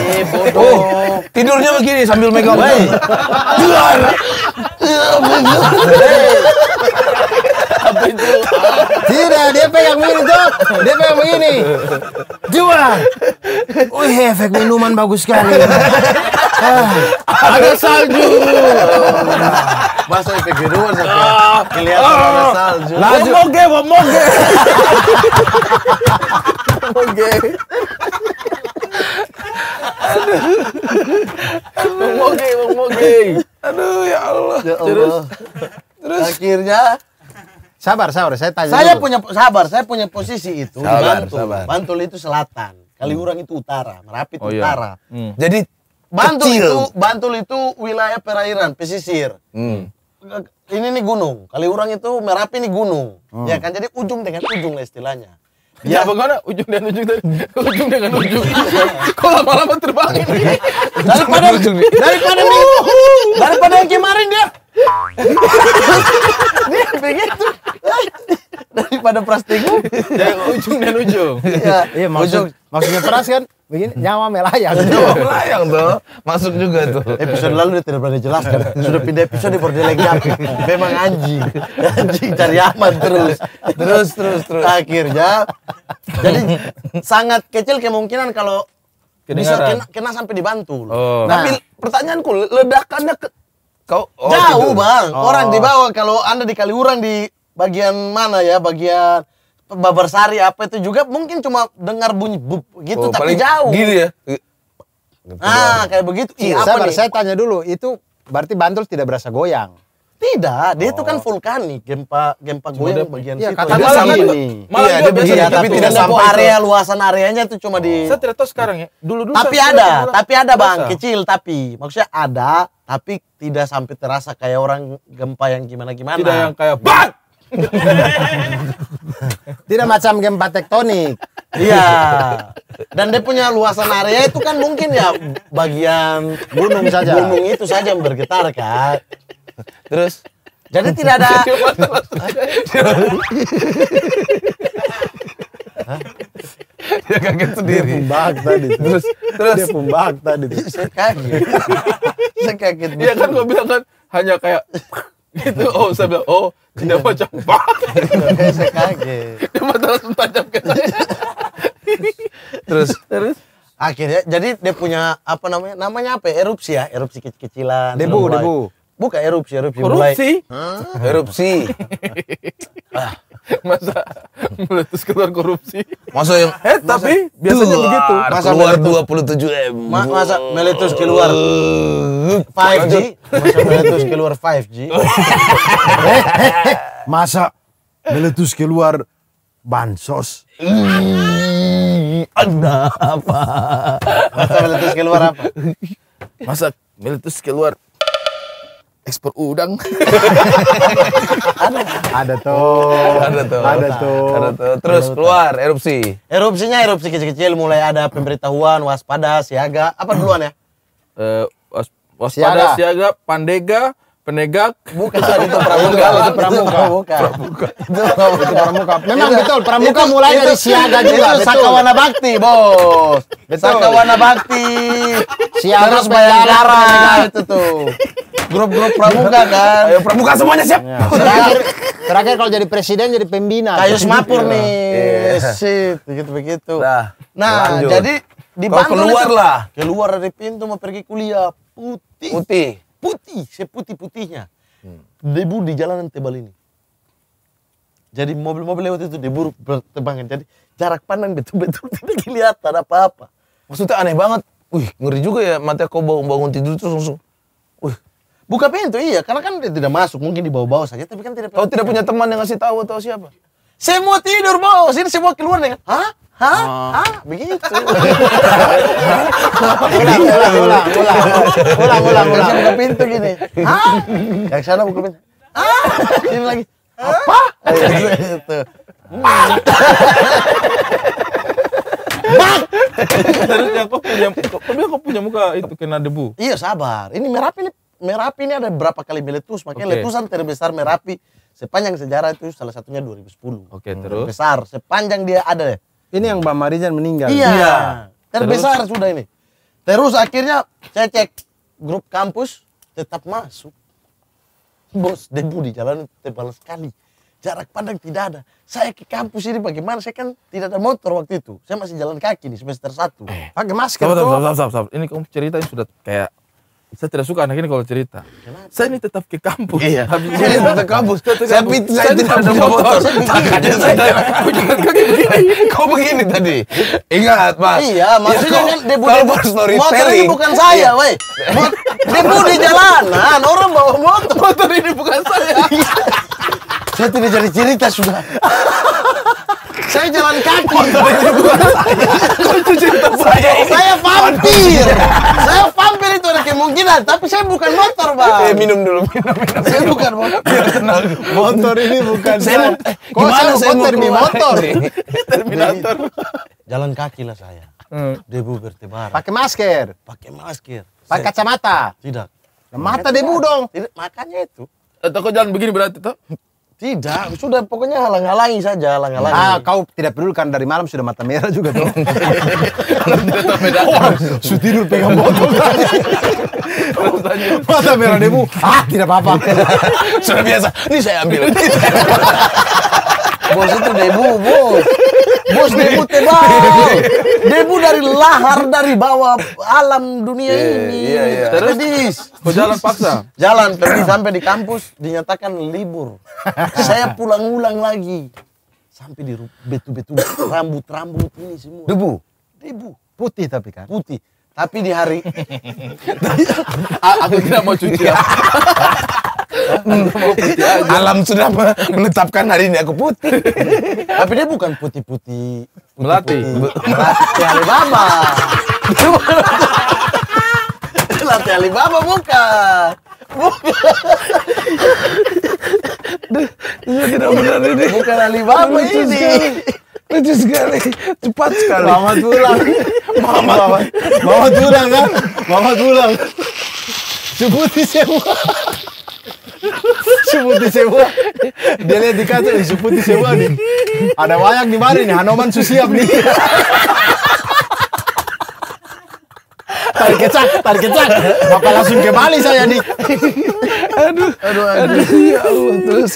Speaker 1: Oh, tidurnya begini sambil megang. Duar. [LAUGHS] apa itu? Tidak, dia pegang begini, Dok. Dia pegang begini. Dua. Wih, efek minuman bagus sekali. ada salju. Masa efek minuman saja. Ah. Kelihatan ada ah. salju. Laju.
Speaker 2: Moge, moge. moge. Moge,
Speaker 1: Aduh Ya Allah. Ya terus, terus akhirnya Sabar, sabar, saya tanya Saya dulu. punya sabar, saya punya posisi itu sabar, di Bantul. Sabar. Bantul itu selatan, Kaliurang itu utara, Merapi itu oh, iya. utara. Hmm. Jadi Bantul kecil. itu Bantul itu wilayah perairan, pesisir. Hmm. Ini nih gunung, Kaliurang itu Merapi nih gunung. Hmm. Ya kan jadi ujung dengan ujung lah istilahnya. Ya bagaimana ujung dan ujung dari hmm. [LAUGHS] ujung dengan ujung. [LAUGHS] Kok lama-lama terbang ini. Daripada daripada daripada yang kemarin dia. dia [LAUGHS] begitu. daripada plastik. Dari ujung dan ujung. Iya, iya maksud, ujung. maksudnya peras kan begin nyawa melayang. nyawa melayang tuh. Masuk juga tuh. Episode lalu dia tidak pernah dijelaskan. Sudah pindah episode berdelegat. Memang anjing. Anjing cari aman terus. Terus terus terus. Akhirnya jadi sangat kecil kemungkinan kalau bisa kena, kena sampai dibantu. Oh. Nah, Tapi pertanyaanku ledakannya ke, kau oh, jauh, gitu. Bang. Oh. Orang dibawa kalau Anda di Kaliurang di bagian mana ya? Bagian Babarsari apa itu juga mungkin cuma dengar bunyi bub gitu oh, tapi jauh. Gitu ya. Ah, kayak begitu. Ih, iya, apa sabar, nih? saya tanya dulu, itu berarti Bantul tidak berasa goyang. Tidak, dia oh. itu kan oh. vulkanik, gempa gempa goyang dia, bagian iya, situ. Kata dia malah ini. Malah iya, dia biasa iya, tapi tidak sampai area luasan areanya itu cuma oh. di Saya tidak tahu sekarang ya. Dulu dulu Tapi ada, saya tapi ada Bang, terasa. kecil tapi maksudnya ada, tapi tidak sampai terasa kayak orang gempa yang gimana-gimana. Tidak yang kayak bang [LAUGHS] Tidak macam gempa tektonik. Iya. Dan dia punya luasan area itu kan mungkin ya bagian gunung saja. Gunung itu saja yang bergetar kan. Terus jadi tidak ada dia kaget sendiri. Dia tadi. Terus, terus dia pembak tadi. Saya kaget.
Speaker 2: Saya kaget. Iya kan gue bilang kan hanya kayak itu oh saya bilang oh kenapa campak? Iya. Iya, saya kaget.
Speaker 1: Cuma langsung tajam ke saya. terus terus akhirnya jadi dia punya apa namanya namanya apa ya? erupsi ya erupsi kecil-kecilan debu debu bukan erupsi erupsi Korupsi? erupsi [LAUGHS]
Speaker 2: [LAUGHS] masa meletus keluar korupsi masa yang eh masa, tapi biasanya duar, begitu masa keluar dua puluh tujuh
Speaker 1: m masa meletus keluar 5G masa meletus keluar 5G [LAUGHS] masa meletus keluar bansos hmm, ada apa masa meletus keluar apa
Speaker 2: masa meletus keluar ekspor udang.
Speaker 1: ada, ada tuh. Ada tuh. Ada tuh. Ada tuh. Terus keluar erupsi. Erupsinya erupsi kecil-kecil mulai ada pemberitahuan waspada siaga apa duluan ya?
Speaker 2: Eh uh, waspada siaga. siaga Pandega penegak bukan itu pramuka itu pramuka pramuka
Speaker 1: itu pramuka memang betul pramuka mulai dari siaga juga itu sakawana bakti bos sakawana bakti siaga bayangkara itu tuh grup-grup pramuka kan ayo pramuka semuanya siap ya. terakhir terakhir kalau jadi presiden jadi pembina kayu semapur nih iya. iya. sip begitu begitu nah jadi di keluar lah keluar dari pintu mau pergi kuliah putih putih putih, seputih-putihnya. Hmm. Debu di jalanan tebal ini. Jadi mobil-mobil lewat itu debu berterbangan. Jadi jarak pandang betul-betul [LAUGHS] tidak kelihatan apa-apa. Maksudnya aneh banget. Wih, ngeri juga ya mati aku bangun, bangun tidur terus langsung. Wih, buka pintu iya, karena kan dia tidak masuk, mungkin di bawah-bawah saja, tapi kan tidak. Kau tidak punya teman yang ngasih tahu atau siapa? Semua tidur bos, ini semua keluar dengan, hah? Hah? Oh. Hah? Begitu. [LAUGHS] ulang, ulang, ulang, ulang, ulang, ulang, ulang. buka pintu gini. Hah? Yang sana buka pintu. Hah? ini lagi. Apa?
Speaker 3: Itu.
Speaker 1: Bang! Terusnya kok punya, kok bilang kok punya muka itu kena debu? Iya sabar. Ini Merapi ini Merapi ini ada berapa kali meletus, makanya okay. letusan terbesar Merapi sepanjang sejarah itu salah satunya 2010. Oke, okay, terus. Besar sepanjang dia ada ini yang Mbak Marijan meninggal. Iya. Ya. Terbesar Terus? sudah ini. Terus akhirnya saya cek grup kampus tetap masuk. Bos debu di jalan tebal sekali. Jarak pandang tidak ada. Saya ke kampus ini bagaimana? Saya kan tidak ada motor waktu itu. Saya masih jalan kaki di semester satu. Eh, Pakai masker. Stop, stop, stop,
Speaker 2: stop, stop. Ini kamu ceritanya sudah kayak saya tidak suka anak ini kalau cerita. Kenapa? Saya ini tetap ke kampus. Iya. iya. Habis saya tetap ke kampus. Saya, pit, saya, saya tidak ada motor. saya tidak [LAUGHS] kaki begini. Kau begini tadi. Ingat, Mas. Iya, maksudnya kan debu debu story Motor ini bukan saya, woi.
Speaker 1: Debu di jalanan, orang bawa motor. Motor ini bukan saya. Iya. saya tidak jadi cerita sudah. Saya jalan kaki. saya Saya vampir. saya vampir itu ada kemungkinan, tapi saya bukan motor, Bang. Eh, minum dulu, minum, minum. Saya bukan motor. Motor ini bukan saya. eh, Kok gimana saya, saya mau motor? Terminator. Jalan kaki lah saya. Hmm. Debu bertebar. Pakai masker. Pakai masker. Pakai kacamata. Tidak. Mata debu dong. Tidak, makanya
Speaker 2: itu. Eh, toko jalan begini berarti toh?
Speaker 1: Tidak, sudah pokoknya halang-halangi saja, halang-halangi. Ah, kau tidak perlu kan dari malam sudah mata merah juga dong. tidak [LAUGHS] oh, sudah tidur pegang botol. mata merah debu. Ah, tidak apa-apa. [LAUGHS] sudah biasa. Ini saya ambil. [LAUGHS] Bos itu debu, bos. Bos debu tebal. Debu dari lahar dari bawah alam dunia yeah, ini. Iya, yeah, yeah. Terus jalan paksa. Jalan pergi sampai di kampus dinyatakan libur. Saya pulang-ulang lagi. Sampai di betu-betu rambut-rambut ini semua. Debu. Debu. Putih tapi kan. Putih. Tapi di hari [LAUGHS] aku tidak mau cuci. Ya. [LAUGHS] Hmm. Alam sudah menetapkan hari ini aku putih. [LAUGHS] Tapi dia bukan putih-putih. Melati. Melati Alibaba. [LAUGHS] Melati Alibaba bukan. Bukan. Iya tidak benar ini. Bukan Alibaba ini. Lucu sekali, cepat sekali. Mama tulang. Mama, mama, mama tulang kan? Mama tulang. Seperti semua di sewa. Dia lihat di kaca, eh, di sewa nih.
Speaker 3: Ada banyak di mana nih?
Speaker 1: Hanoman Susiap nih. tarik kecak, tarik kecak. Bapak langsung ke Bali saya nih. aduh, aduh, aduh. Ya Allah, terus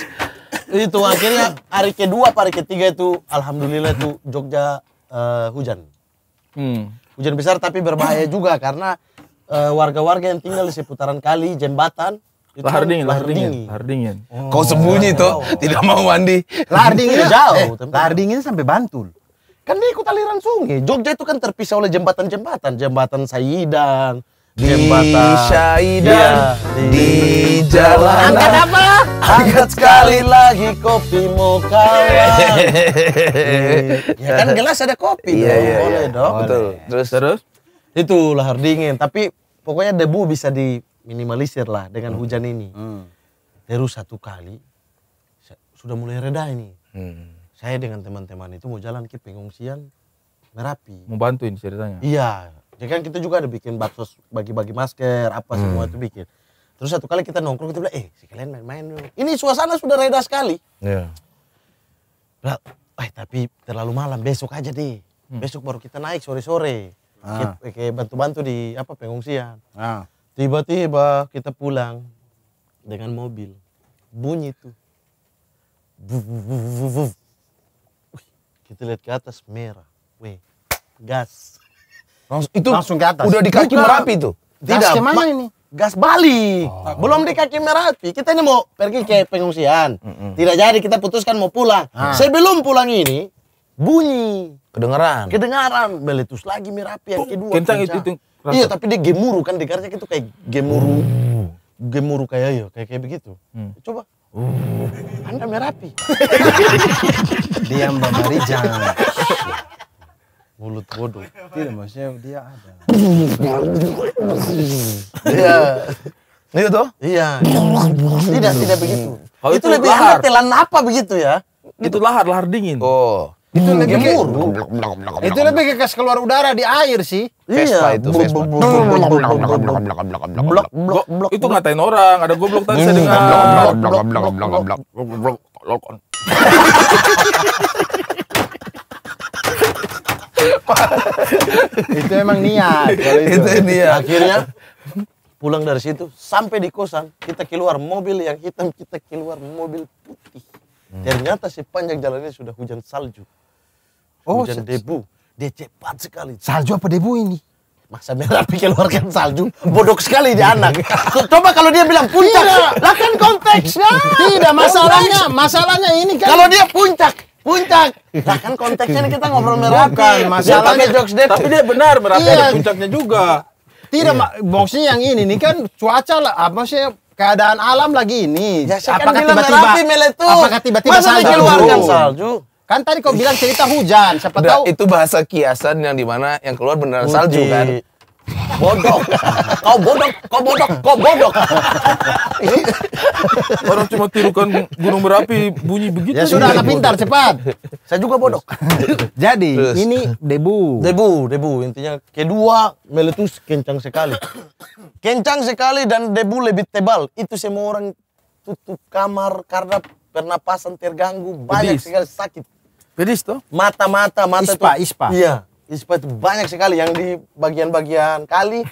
Speaker 1: itu akhirnya hari kedua, hari ketiga itu alhamdulillah itu Jogja uh, hujan. Hmm. Hujan besar tapi berbahaya juga karena eh, warga-warga uh, warga -warga yang tinggal di seputaran kali, jembatan Lahar dingin, lahar dingin,
Speaker 2: lahar Kau sembunyi tuh, tidak mau mandi. Lahar dingin jauh,
Speaker 1: eh, lahar dingin sampai Bantul. Kan dia ikut aliran sungai. Jogja itu kan terpisah oleh jembatan-jembatan, jembatan Sayidang, jembatan Syaidan iya. di, jalan. Angkat apa? Angkat sekali lagi kopi kawan. [LAUGHS] Iya, iya, ya kan gelas ada kopi. Iya, iya, Boleh iya. dong. Betul. Terus terus itu lahar dingin, tapi pokoknya debu bisa di minimalisir lah dengan hmm. hujan ini. Hmm. Terus satu kali sudah mulai reda ini. Hmm. Saya dengan teman-teman itu mau jalan ke pengungsian Merapi. Mau bantuin ceritanya? Iya. Jadi ya kan kita juga ada bikin bakso bagi-bagi masker, apa hmm. semua itu bikin. Terus satu kali kita nongkrong kita bilang, "Eh, si kalian main-main Ini suasana sudah reda sekali. Iya. Yeah. Eh, tapi terlalu malam, besok aja deh. Hmm. Besok baru kita naik sore-sore. Ah. Eh, kayak bantu-bantu di apa pengungsian. Ah. Tiba-tiba kita pulang dengan mobil. Bunyi itu. Kita lihat ke atas merah. Weh, gas. Langsung, itu langsung ke atas. Udah di kaki Merapi itu. Tidak. Gas kemana ini? Gas Bali. Oh. Belum di kaki Merapi. Kita ini mau pergi ke pengungsian. Mm -mm. Tidak jadi kita putuskan mau pulang. Ha. Sebelum pulang ini bunyi kedengaran. Kedengaran meletus lagi Merapi yang kedua. kencang, itu, itu Rasa. Iya, tapi dia gemuruh kan dengarnya itu kayak gemuruh, Uh. Gemuruh kayak ya, kayak kayak begitu. Hmm. Coba. Uh. Anda merapi. [LAUGHS] Diam Mbak jangan. Mulut bodoh. Tidak maksudnya dia ada. Iya. Itu Iya. Tidak, tidak begitu. Oh, itu, itu lebih lahar. telan ya, apa begitu ya? Itu lahar, lahar dingin. Oh. Itu hmm, lebih mur, Itu lebih ke gas keluar udara di air sih. iya.
Speaker 2: itu ngatain orang, ada goblok tadi saya dengar.
Speaker 1: itu emang niat itu. itu niat. Akhirnya pulang dari situ sampai di kosan kita keluar mobil yang hitam kita keluar mobil putih. Hmm. Ternyata sepanjang jalannya sudah hujan salju. Oh, hujan debu. Dia cepat sekali. Salju apa debu ini? Masa merah [LAUGHS] keluarkan salju? Bodoh sekali dia anak. [LAUGHS] Coba kalau dia bilang puncak, lah kan konteksnya. Tidak masalahnya, masalahnya ini kan. Kalau dia puncak, puncak. lah kan konteksnya ini kita ngobrol Merapi. Bukan, masalahnya jokes Tapi dia benar Merapi iya. ada puncaknya juga. Tidak, iya. maksudnya yang ini ini kan cuaca lah apa sih keadaan alam lagi ini. Ya, kan apakah tiba-tiba apakah tiba-tiba salju? Masa dikeluarkan salju? Kan tadi kau bilang cerita hujan, siapa tahu. Itu bahasa kiasan yang dimana yang keluar beneran Uji. salju kan. Bodoh. kau bodoh, kau bodoh, kau bodoh. Orang cuma tirukan gunung berapi bunyi begitu. Ya sudah anak pintar cepat. Saya juga bodoh. [LAUGHS] Jadi ini debu. Debu, debu intinya kedua meletus kencang sekali. Kencang sekali dan debu lebih tebal. Itu semua orang tutup kamar karena pernapasan terganggu banyak sekali sakit Pedis tuh? Mata-mata, mata ispa, tuh. Ispa, Iya, ispa itu banyak sekali yang di bagian-bagian kali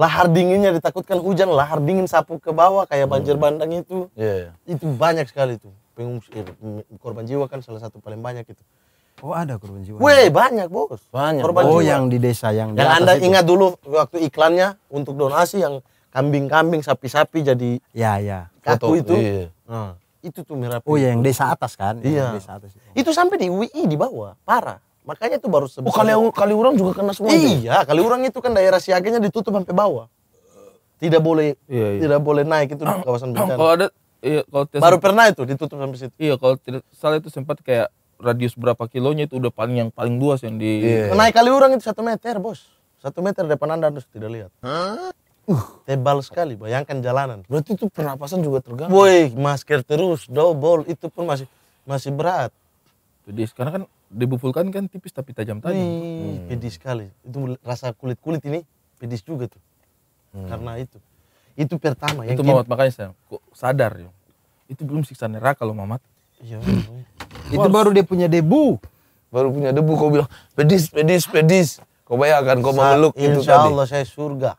Speaker 1: lahar dinginnya ditakutkan hujan lahar dingin sapu ke bawah kayak banjir hmm. bandang itu yeah. Iya. itu banyak sekali tuh pengungsi korban jiwa kan salah satu paling banyak itu oh ada korban jiwa weh banyak bos banyak korban oh jiwa. yang di desa yang yang anda itu. ingat dulu waktu iklannya untuk donasi yang kambing-kambing sapi-sapi jadi ya ya kaku itu iya. nah, itu tuh Merapi. Oh ya yang desa atas kan? Iya. Yang desa atas. itu. Itu sampai di UI di bawah, parah. Makanya tuh baru sebesar. Oh kali kali orang juga kena semua. Ya? Iya, kali orang itu kan daerah siaganya ditutup sampai bawah. Tidak boleh iya, iya. tidak boleh naik itu di kawasan bencana. Kalau
Speaker 2: ada iya kalau baru pernah itu ditutup sampai situ. Iya, kalau tidak salah itu sempat kayak radius berapa kilonya itu udah paling yang paling luas yang di iya. naik kali
Speaker 1: orang itu satu meter bos satu meter depan anda harus tidak lihat Hah? Uh. Tebal sekali, bayangkan jalanan. Berarti itu pernapasan
Speaker 2: juga terganggu. boy,
Speaker 1: masker terus, double, itu pun masih masih berat. Jadi sekarang kan debu vulkan kan tipis tapi tajam tadi. Hmm. Pedis sekali. Itu rasa kulit-kulit ini pedis juga tuh. Hmm. Karena itu. Itu pertama. Yang itu Mamat makanya
Speaker 2: saya kok sadar ya. Itu belum siksa neraka loh Mamat. Iya. [CLEARS THROAT] itu baru dia
Speaker 1: punya debu.
Speaker 2: Baru punya debu kau bilang pedis, pedis, pedis. Kau bayangkan kau memeluk itu tadi. insyaallah
Speaker 1: saya surga.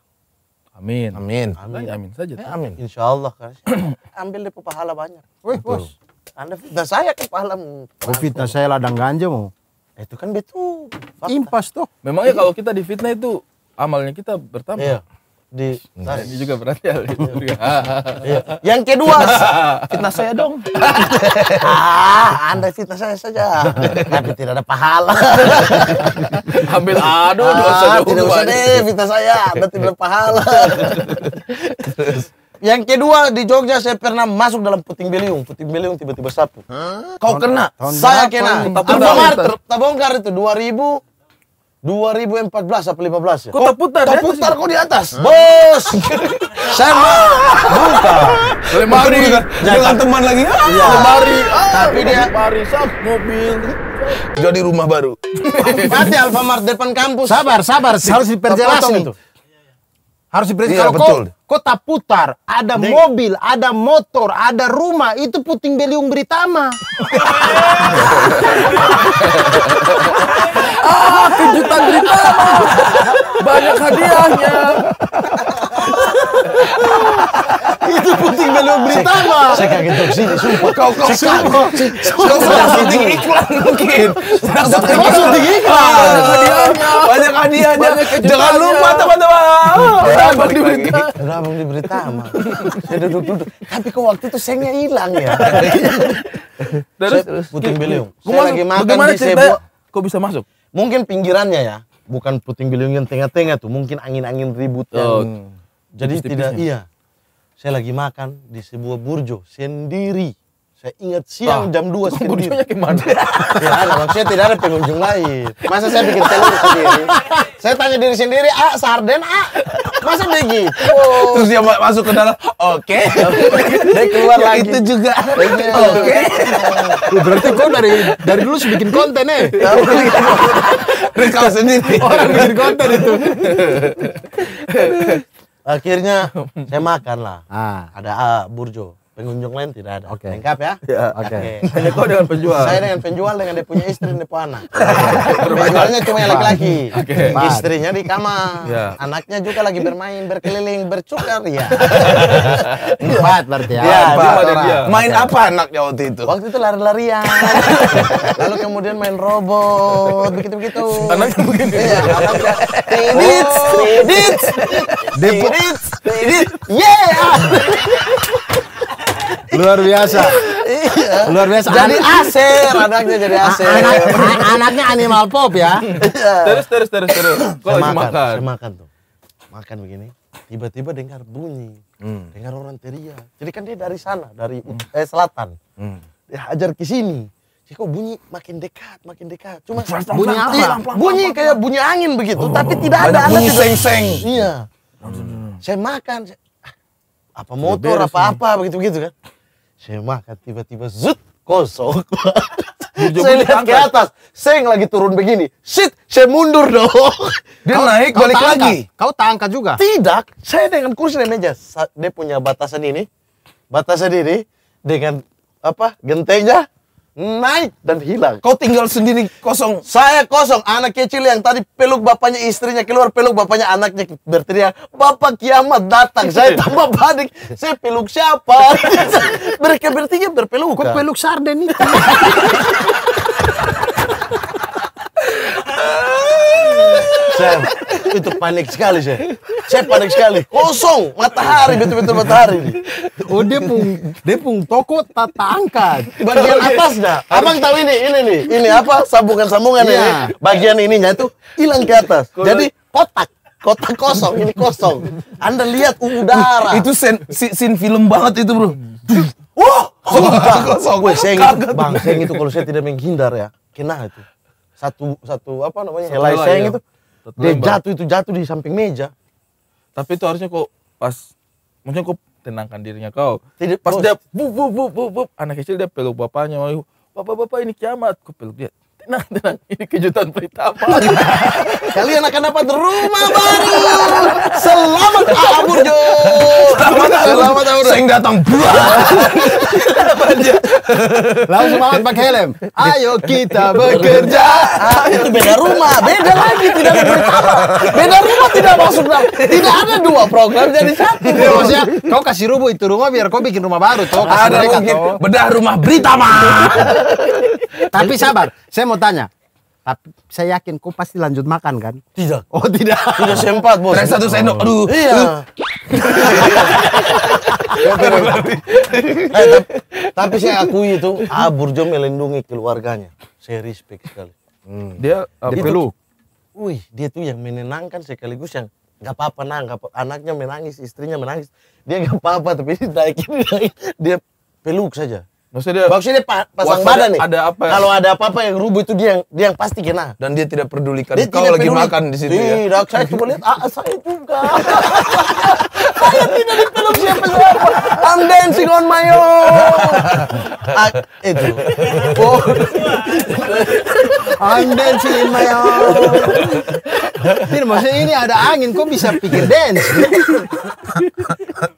Speaker 1: Amin. Amin. Amin. Amin, saja. Eh, amin. Insya Allah. [CLEARS THROAT] Ambil deh pahala banyak. Wih, bos. Anda fitnah saya kan pahala. Oh, fitnah saya ladang ganja mau. Itu kan betul. Gitu. Impas tuh.
Speaker 2: Memangnya kalau kita difitnah itu amalnya kita bertambah. Iya di nah, ini juga berarti [LAUGHS] ya. Yang kedua,
Speaker 1: fitnah saya dong. [LAUGHS] ah, Anda fitnah saya saja. Tapi tidak ada pahala. Ambil aduh ah, dosa ah, Tidak usah deh fitnah saya, Anda tidak ada pahala. Yang kedua di Jogja saya pernah masuk dalam puting beliung, puting beliung tiba-tiba sapu. Huh? Kau kena, tahun saya kena. Terbongkar, terbongkar itu 2000 2014 apa 15 ya? Kok terputar? Terputar kok di atas. Bos. [LAUGHS] Saya buka. Lemari Jangan teman lagi. Iya. Ah, Lemari. Ah, Tapi dia lemari sab mobil. Jadi rumah
Speaker 2: baru. Mati [LAUGHS] Alfamart depan kampus. Sabar, sabar. Harus diperjelas itu.
Speaker 1: Harus diberesin. Iya, Kalau kota putar, ada Deng. mobil, ada motor, ada rumah, itu puting beliung beritama.
Speaker 3: [LAUGHS]
Speaker 1: ah, kejutan beritama.
Speaker 3: Banyak hadiahnya. itu puting beliung beritama. Saya kaget gitu sih, sumpah. Kau kau sumpah. Sudah syuting iklan mungkin. Sudah syuting iklan. Banyak hadiahnya. Banyak hadiahnya. Jangan lupa teman-teman abang di berita.
Speaker 1: Udah abang di berita mah. Saya duduk-duduk. Tapi ke waktu itu sengnya hilang ya. [LAUGHS] Terus puting beliung. Saya lagi makan di Sebo. Kok bisa masuk? Mungkin pinggirannya ya. Bukan puting beliung yang tengah-tengah tuh. Mungkin angin-angin ribut. Oh, Jadi tidak ya. iya. Saya lagi makan di sebuah burjo sendiri. Saya ingat siang jam 2 sendiri. Burjonya gimana? [LAUGHS] ya ada, maksudnya tidak ada pengunjung lain. Masa saya bikin telur sendiri? saya tanya diri sendiri, ah sarden ah masa begitu terus dia masuk ke dalam oke okay. dia keluar ya, lagi itu juga oke okay. berarti kau dari dari dulu sih bikin konten eh? ya terus kalau [LAUGHS] sendiri orang bikin konten itu [LAUGHS] akhirnya saya makan lah ah. ada A, ah, burjo pengunjung lain tidak ada. Oke. Lengkap ya? ya oke. Okay. Hanya dengan penjual. Saya dengan penjual dengan dia punya istri dan punya anak. Penjualnya cuma yang laki-laki. Oke. Okay. Istrinya di kamar. Ya. Anaknya juga lagi bermain, berkeliling, bercukar ya. [LAUGHS] Empat berarti ya. Iya, Main okay. apa anaknya waktu itu? Waktu itu lari-larian. [LAUGHS] Lalu kemudian main robot, begitu-begitu. Anaknya begini. Iya, anaknya. Kredit, kredit, kredit, yeah. Luar biasa. Iya. Luar biasa. Jadi aser anaknya jadi aser. Anak, anaknya animal pop ya. Iya. terus terus terus terus. Kok saya makan, makan? Saya makan tuh. Makan begini. Tiba-tiba dengar bunyi. Hmm. Dengar orang teriak. Jadi kan dia dari sana, dari hmm. eh, selatan. Hmm. Dia hajar ke sini. Sih kok bunyi makin dekat, makin dekat. Cuma bunyi apa? Bunyi kayak bunyi angin begitu, oh, tapi tidak ada bunyi seng-seng. Iya. Hmm. Saya makan, ah, apa motor, apa-apa, begitu-begitu kan saya makan tiba-tiba zut kosong
Speaker 2: [LAUGHS] saya lihat ke
Speaker 1: atas seng lagi turun begini shit saya mundur dong [LAUGHS] dia kau, naik kau balik tangka. lagi kau tangka juga tidak saya dengan kursi dan meja dia punya batasan ini batasan ini dengan apa gentengnya naik dan hilang. Kau tinggal sendiri kosong. Saya kosong. Anak kecil yang tadi peluk bapaknya istrinya keluar, peluk bapaknya anaknya berteriak, "Bapak kiamat datang." Saya [LAUGHS] tambah panik. Saya peluk siapa? [LAUGHS] Mereka bertiga berpeluk. Kau peluk sarden itu. [LAUGHS] Saya itu panik sekali saya. Saya panik sekali. Kosong matahari betul-betul matahari. ini. Oh dia pun, dia pun toko tata angkat. Bagian atas dah. Abang tahu ini ini nih. Ini apa sambungan-sambungan ya. ini. Iya. Bagian ininya itu hilang ke atas. Jadi kotak kotak kosong ini kosong. Anda lihat udara. Itu sen, sin, film banget itu bro. Wah, wow, kosong. Gue saya ingat, bang, saya itu kalau saya tidak menghindar ya, kena itu satu satu apa namanya helai sayang iya. itu satu dia lembar. jatuh itu jatuh di samping meja
Speaker 2: tapi itu harusnya kok pas maksudnya kok tenangkan dirinya kau Tidak, pas bos. dia bu bu bu bu anak kecil dia peluk bapaknya bapak bapak ini kiamat kok peluk dia Tenang, tenang. Ini kejutan
Speaker 1: berita apa? [LAUGHS] Kalian akan dapat rumah baru. Selamat tahun Jo. Selamat Selamat tahun. Sing datang buah. [LAUGHS] Langsung semangat pakai helm. Ayo kita bekerja. Ayo. Itu beda rumah, beda lagi tidak ada berita. Beda rumah tidak masuk dalam. Tidak ada dua program jadi satu. Iya, maksudnya kau kasih rubuh itu rumah biar kau bikin rumah baru tuh Ada mungkin bedah rumah berita mah. Tapi sabar, saya mau mau tanya. Tapi saya yakin kau pasti lanjut makan kan? Tidak. Oh tidak. Tidak sempat bos. Terus satu sendok. Aduh. Iya. Eh, tapi saya akui itu ah Burjo melindungi keluarganya. Saya respect sekali. Hmm. Dia eh, uh, peluk. wih, dia tuh yang menenangkan sekaligus yang nggak apa-apa nang, anaknya menangis, istrinya menangis, dia nggak apa-apa tapi [LAUGHS] dia peluk saja. Maksudnya dia, Maksudnya dia pasang badan nih. Ada apa? Kalau ada apa-apa yang rubuh itu dia yang dia yang pasti kena. Dan dia tidak pedulikan dia kau lagi makan di situ ya? tidak, ya. saya cuma lihat ah, saya juga. [LAUGHS] saya tidak dipeluk siapa siapa. I'm dancing on my own.
Speaker 3: Ah, itu. Oh.
Speaker 1: I'm dancing on my own. Ini maksudnya ini ada angin, kok bisa pikir dance?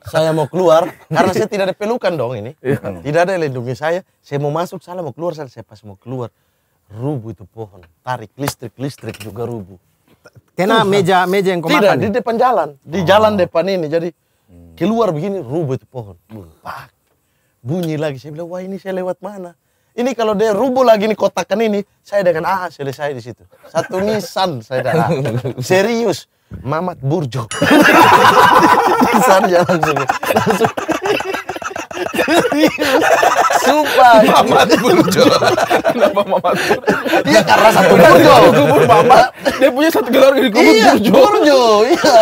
Speaker 1: saya mau keluar [LAUGHS] karena saya tidak ada pelukan dong ini. Iya. Tidak ada yang lindungi saya. Saya mau masuk, saya mau keluar, saya, saya pas mau keluar rubuh itu pohon, tarik listrik-listrik juga rubuh. Kena meja meja yang Tidak, ya? di depan jalan, di oh. jalan depan ini. Jadi hmm. keluar begini rubuh itu pohon. Pak. Bunyi lagi saya bilang, "Wah, ini saya lewat mana?" Ini kalau dia rubuh lagi nih kotakan ini, saya dengan ah selesai di situ. Satu nisan saya dah. [LAUGHS] Serius Mamat Burjo. [LAUGHS] Besarnya langsung. Ya. Langsung.
Speaker 2: Sumpah. Mamat Burjo. Kenapa Mamat
Speaker 1: Burjo? Iya karena satu Burjo. Kubur Mamat. Dia punya satu gelar di kubur iya, Burjo. Burjo. Iya.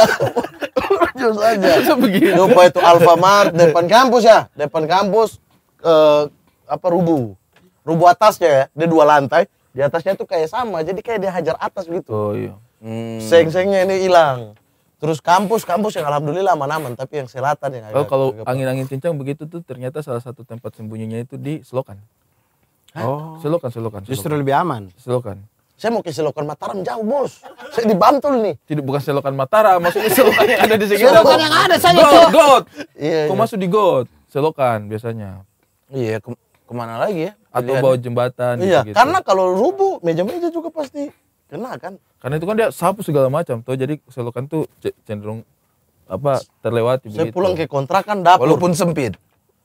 Speaker 1: Burjo saja. begini. Lupa itu Alfamart depan kampus ya. Depan kampus. Eh, apa rubuh. Rubuh atasnya ya. Dia dua lantai. Di atasnya tuh kayak sama. Jadi kayak dia hajar atas gitu. Oh iya. Hmm. Seng-sengnya ini hilang. Terus kampus-kampus yang alhamdulillah aman-aman, tapi yang selatan yang oh, agak Oh, kalau angin-angin
Speaker 2: kencang begitu tuh ternyata salah satu tempat sembunyinya itu di Selokan. Hah? Oh. Selokan, Selokan, Selokan. Justru lebih aman. Selokan.
Speaker 1: Saya mau ke Selokan Mataram jauh, Bos. Saya di Bantul nih.
Speaker 2: Tidak bukan Selokan Mataram, maksudnya Selokan yang ada di sini. Selokan yang ada saya God, God. Iya, iya, Kok masuk di God? Selokan biasanya. Iya, ke kemana lagi ya? Atau bawa jembatan iya, gitu. Iya, karena
Speaker 1: kalau rubuh meja-meja juga pasti kena kan
Speaker 2: karena itu kan dia sapu segala macam tuh jadi selokan tuh cenderung apa terlewati saya begitu. pulang ke kontrakan dapur walaupun sempit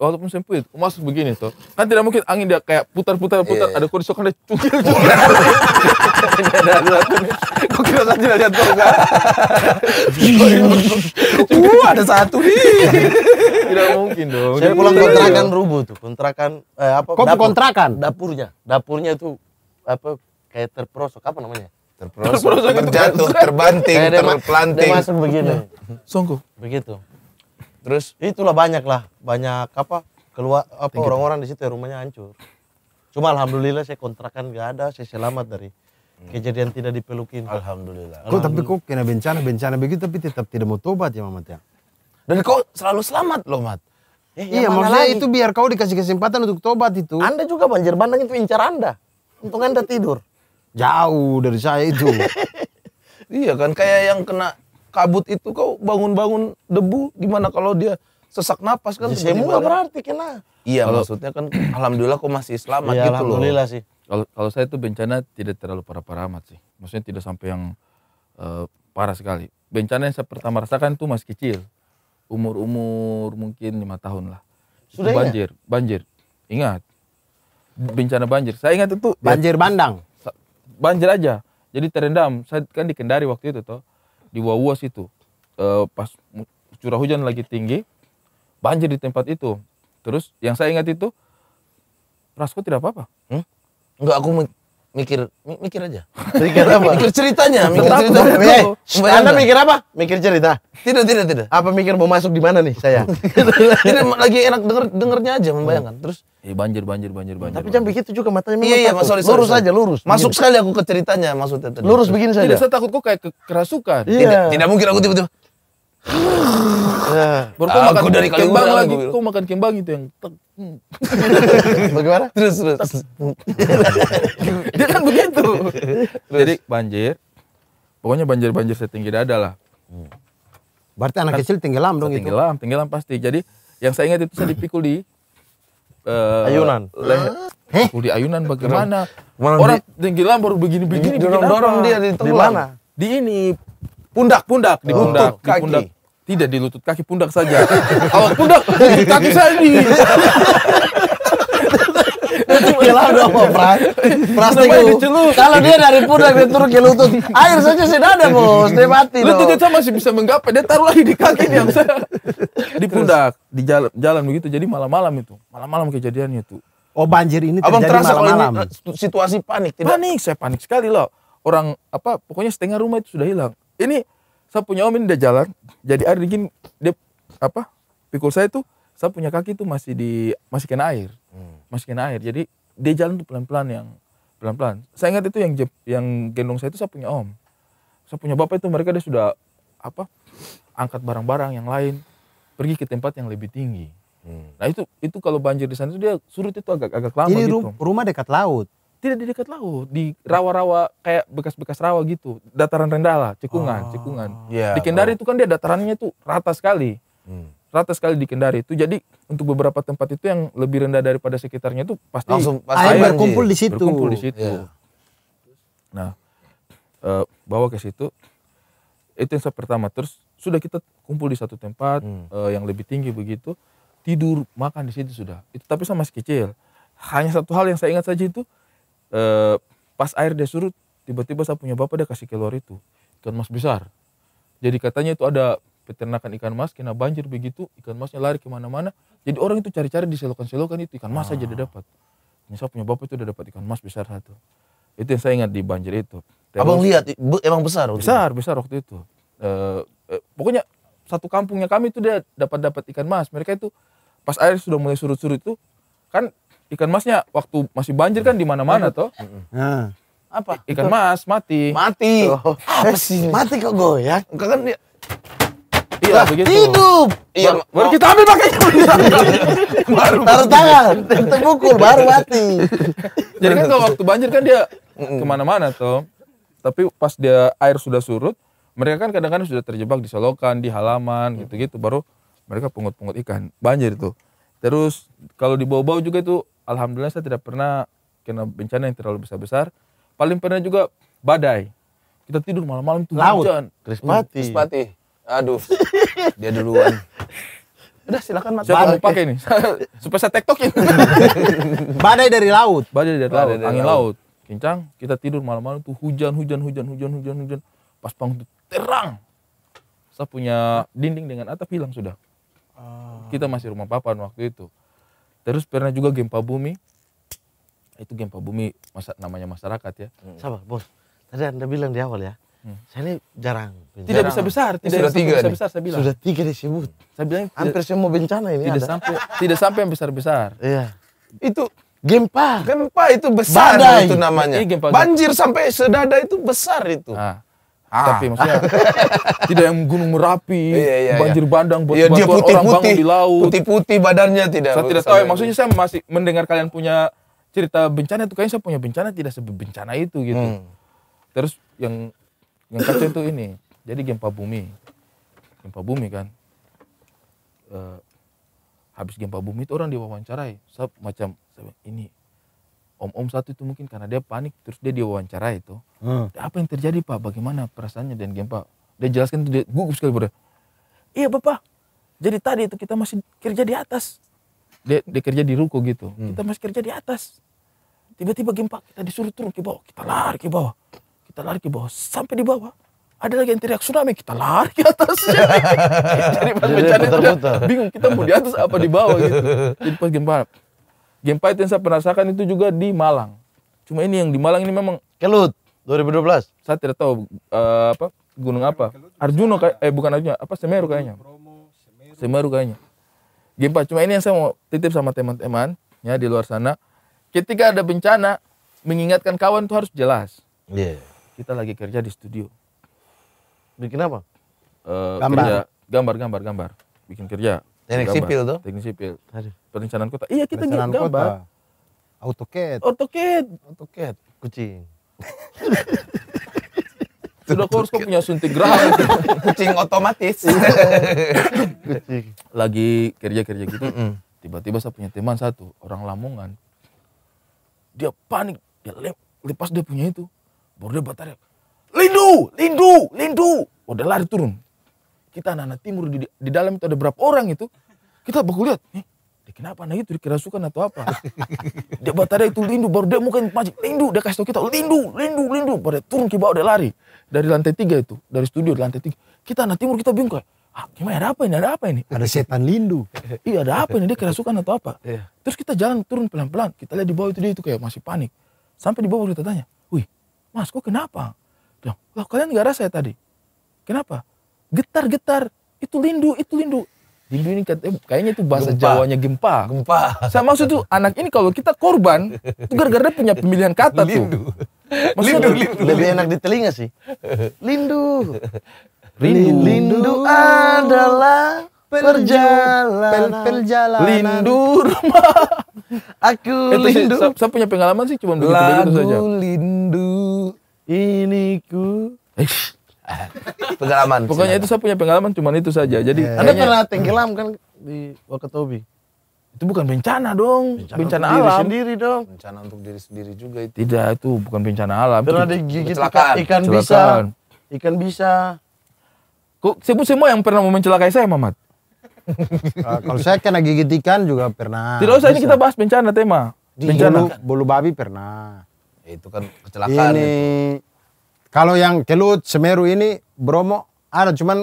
Speaker 2: walaupun sempit masuk begini tuh kan tidak mungkin angin dia kayak putar-putar putar, iya. Yeah. ada kondisi sokan dia cungkil [LAUGHS] cungkil kok kita saja lihat tuh uh ada satu nih
Speaker 1: tidak mungkin dong saya pulang kontrakan rubuh tuh kontrakan eh, apa Kok kontrakan dapurnya dapurnya itu apa kayak terperosok apa namanya terperosok, terperosok gitu. terjatuh, terbanting, eh, terpelanting. Dia masuk begini. Sungguh. Begitu. Terus itulah banyak lah, banyak apa keluar apa orang-orang di situ ya, rumahnya hancur. Cuma alhamdulillah saya kontrakan gak ada, saya selamat dari kejadian tidak dipelukin. Alhamdulillah. Kok tapi kok kena bencana-bencana begitu tapi tetap tidak mau tobat ya Mamat ya? Dan kau selalu selamat loh Mat. Eh, iya maksudnya lagi? itu biar kau dikasih kesempatan untuk tobat itu. Anda juga banjir bandang itu incar Anda. Untung Anda tidur. Jauh dari saya itu. [LAUGHS] iya kan kayak yang kena kabut itu kau bangun-bangun debu gimana kalau dia sesak napas kan saya semua berarti kena. Iya kalau, maksudnya kan alhamdulillah kau masih selamat iya, gitu loh. Alhamdulillah sih.
Speaker 2: Kalau kalau saya itu bencana tidak terlalu parah-parah amat sih. Maksudnya tidak sampai yang uh, parah sekali. Bencana yang saya pertama rasakan tuh masih kecil. Umur-umur mungkin lima tahun lah. Sudah banjir, ingat? banjir. Ingat. Bencana banjir. Saya ingat itu banjir bandang banjir aja jadi terendam saya kan di Kendari waktu itu toh di Wawuas itu e, pas curah hujan lagi tinggi banjir di tempat itu terus yang saya ingat itu Prasko tidak apa-apa hmm? Enggak aku mikir
Speaker 1: mikir aja. [LAUGHS] Mikir apa? mikir ceritanya, mikir cerita. Hey, anda mikir apa? Mikir cerita. Tidak, tidak, tidak. Apa mikir mau masuk di mana nih saya? [LAUGHS] tidak lagi enak denger dengernya aja membayangkan. Hmm. Terus eh, banjir banjir banjir banjir. Tapi jangan begitu juga matanya Iya iya, mas, sorry, lurus sorry. aja lurus. Masuk begini. sekali aku ke ceritanya maksudnya tadi. Lurus begini saja. Tidak saya takut kok kayak kerasukan. Iya. Tidak, tidak mungkin aku tiba-tiba
Speaker 2: [LAUGHS] Baru aku ah, makan dari kembang lagi, Kau makan kembang itu yang [LAUGHS] Bagaimana? Terus terus. [LAUGHS] Dia kan begitu. Jadi banjir, pokoknya banjir-banjir setinggi dada lah. Berarti anak kan kecil tenggelam dong itu. Tenggelam, tenggelam pasti. Jadi yang saya ingat itu saya dipikul di uh, ayunan. Leher. di ayunan bagaimana? Orang tenggelam baru begini-begini. Dorong-dorong dia di Di mana? Di ini pundak oh, pundak di pundak di pundak tidak di lutut kaki pundak saja [LAUGHS] awak pundak di kaki saya ini
Speaker 1: Gila udah Kalau dia dari pundak dia turun ke lutut, air saja sudah ada bos, dia mati. Lututnya saya masih bisa
Speaker 2: menggapai, dia taruh lagi di kaki yang saya di pundak, di jalan, jalan begitu. Jadi malam-malam itu, malam-malam kejadiannya itu. Oh banjir ini Abang terasa malam-malam. Eh, situasi panik, tidak? Panik, saya panik sekali loh. Orang apa, pokoknya setengah rumah itu sudah hilang ini saya punya om ini udah jalan jadi air dingin dia apa pikul saya tuh saya punya kaki tuh masih di masih kena air hmm. masih kena air jadi dia jalan tuh pelan pelan yang pelan pelan saya ingat itu yang jep, yang gendong saya itu saya punya om saya punya bapak itu mereka dia sudah apa angkat barang barang yang lain pergi ke tempat yang lebih tinggi hmm. nah itu itu kalau banjir di sana itu dia surut itu agak agak lama ini gitu. rumah dekat laut tidak di dekat laut, di rawa-rawa kayak bekas-bekas rawa gitu, dataran rendah lah, cekungan, oh. cekungan. Yeah, di Kendari oh. itu kan dia datarannya tuh rata sekali. Hmm. Rata sekali di Kendari itu. Jadi untuk beberapa tempat itu yang lebih rendah daripada sekitarnya itu pasti Langsung, pasti air, berkumpul di situ. Berkumpul di situ. Yeah. Nah, e, bawa ke situ itu yang pertama. Terus sudah kita kumpul di satu tempat hmm. e, yang lebih tinggi begitu, tidur, makan di situ sudah. Itu tapi sama kecil. Hanya satu hal yang saya ingat saja itu eh, pas air dia surut tiba-tiba saya punya bapak dia kasih keluar itu ikan mas besar jadi katanya itu ada peternakan ikan mas kena banjir begitu ikan masnya lari kemana-mana jadi orang itu cari-cari di selokan-selokan itu ikan mas ah. aja dia dapat ini saya punya bapak itu udah dapat ikan mas besar satu itu yang saya ingat di banjir itu Terus, abang lihat emang besar waktu besar itu? besar waktu itu eh, eh, pokoknya satu kampungnya kami itu dia dapat dapat ikan mas mereka itu pas air sudah mulai surut-surut itu kan ikan masnya waktu masih banjir kan di mana-mana toh. Apa? Ikan mas mati. Mati. Oh. Apa sih? Eh, mati kok goyang. Enggak kan dia Iya, nah, begitu. Hidup. Iya, baru, baru kita ambil pakai [LAUGHS] baru taruh tangan, terpukul baru mati. [LAUGHS] Jadi kan kalau waktu banjir kan dia kemana-mana toh Tapi pas dia air sudah surut, mereka kan kadang-kadang sudah terjebak di selokan, di halaman, gitu-gitu. Baru mereka pungut-pungut ikan banjir itu. Terus kalau di bau-bau juga itu alhamdulillah saya tidak pernah kena bencana yang terlalu besar-besar. Paling pernah juga badai. Kita tidur malam-malam tuh Laut. hujan. Krispati. Krispati. Aduh. [LAUGHS] Dia duluan.
Speaker 1: Udah silakan Mas. Saya mau pakai
Speaker 2: nih. [LAUGHS] Supaya saya tektokin. [LAUGHS] badai dari laut. Badai dari badai laut, dari angin laut. laut. Kencang, kita tidur malam-malam tuh hujan, hujan, hujan, hujan, hujan, hujan. Pas bangun terang. Saya punya dinding dengan atap hilang sudah. Ah. Kita masih rumah papan waktu itu. Terus pernah juga Gempa Bumi. Itu Gempa Bumi masa, namanya masyarakat ya. Hmm.
Speaker 1: Sabar, Bos. Tadi Anda bilang di awal ya. Hmm. Saya ini jarang. Bencana. Tidak bisa besar, tidak sudah tiga bisa besar saya bilang. Sudah tiga disebut. Saya bilang hampir semua bencana ini tidak ada. sampai tidak sampai yang besar-besar.
Speaker 2: Iya. Itu gempa. Gempa itu besar Badai. itu namanya. gempa, iya, gempa. Banjir sampai sedada itu besar itu. Nah Ah. Tapi maksudnya [LAUGHS] tidak yang gunung merapi, iya, iya, iya. banjir iya. bandang buat iya, dia putih, orang putih, bangun di laut. Putih-putih badannya tidak. Saya tidak tahu. Ya, maksudnya saya masih mendengar kalian punya cerita bencana itu kayaknya saya punya bencana tidak sebencana itu gitu. Hmm. Terus yang yang kacau itu ini. Jadi gempa bumi. Gempa bumi kan. E, habis gempa bumi itu orang diwawancarai. Sab, macam ini om-om satu itu mungkin karena dia panik terus dia diwawancara itu hmm. apa yang terjadi pak bagaimana perasaannya dan gempa? dia jelaskan itu dia gugup sekali bro iya bapak jadi tadi itu kita masih kerja di atas dia, dia kerja di ruko gitu hmm. kita masih kerja di atas tiba-tiba gempa kita disuruh turun ke bawah kita lari ke bawah kita lari ke bawah sampai di bawah ada lagi yang teriak tsunami kita lari ke atas [LAUGHS] jadi pas bencana bingung kita mau di atas apa di bawah gitu jadi pas gempa game pahit yang saya rasakan itu juga di Malang. Cuma ini yang di Malang ini memang kelut 2012. Saya tidak tahu uh, apa gunung apa. Arjuno kayak eh bukan Arjuno, apa Semeru kayaknya. Semeru kayaknya. Game Cuma ini yang saya mau titip sama teman-teman ya di luar sana. Ketika ada bencana, mengingatkan kawan itu harus jelas. Iya. Yeah. Kita lagi kerja di studio. Bikin apa? Uh, gambar. Kerja, gambar, gambar, gambar. Bikin kerja. Teknik sipil tuh. Teknik sipil. Aduh. Perencanaan kota. Iya kita Perencanaan gambar. Kota. AutoCAD. AutoCAD. AutoCAD. Kucing. [LAUGHS] Sudah kau harus punya suntik graham. [LAUGHS] Kucing otomatis. [LAUGHS] Kucing. Lagi kerja-kerja gitu. Tiba-tiba saya punya teman satu, orang Lamongan. Dia panik, dia lep, lepas dia punya itu. Baru dia berteriak, Lindu, Lindu, Lindu. Udah lari turun kita anak-anak timur di, di dalam itu ada berapa orang itu kita baku lihat eh, kenapa anak itu dikerasukan atau apa [LAUGHS] dia ada itu lindu baru dia mungkin masih lindu dia kasih tau kita lindu lindu lindu pada turun ke bawah dia lari dari lantai tiga itu dari studio di lantai tiga kita anak timur kita bingung kayak ah, gimana ada apa ini ada apa ini ada setan lindu [LAUGHS] iya ada apa ini dia kerasukan atau apa iya. terus kita jalan turun pelan-pelan kita lihat di bawah itu dia itu kayak masih panik sampai di bawah kita tanya wih mas kok kenapa Loh, kalian gak rasa ya tadi kenapa getar-getar. Itu lindu, itu lindu. Lindu ini katanya, eh, kayaknya itu bahasa gempa. Jawanya gempa. Gempa. Saya maksud tuh anak ini kalau kita korban, itu gara-gara punya pemilihan kata lindu. tuh. Maksudnya lindu, lindu,
Speaker 1: lebih lindu. enak di telinga sih. Lindu. Rindu. Lindu Lindu adalah perjalanan. perjalanan. Lindu rumah.
Speaker 2: Aku eh, lindu. Sih, saya, saya punya pengalaman sih cuma begitu, -begitu saja. Lagu lindu ini ku. Eish. [LAUGHS] pengalaman. Pokoknya itu saya punya pengalaman cuman itu saja. Iya, Jadi eh, Anda iya. pernah
Speaker 1: tenggelam kan di Wakatobi? Itu bukan bencana dong, bencana, bencana alam. Diri sendiri dong. Bencana untuk diri sendiri juga itu.
Speaker 2: Tidak, itu bukan bencana alam. Pernah digigit ikan, ikan bisa.
Speaker 1: Ikan bisa.
Speaker 2: Kok sebut semua yang pernah mau mencelakai saya, Mamat? nah, [LAUGHS] kalau saya kena gigit ikan juga pernah. Tidak usah bisa. ini kita
Speaker 1: bahas bencana tema. bencana bolu babi pernah. Ya, itu kan kecelakaan. Ini kalau yang Kelut, Semeru ini, Bromo ada cuman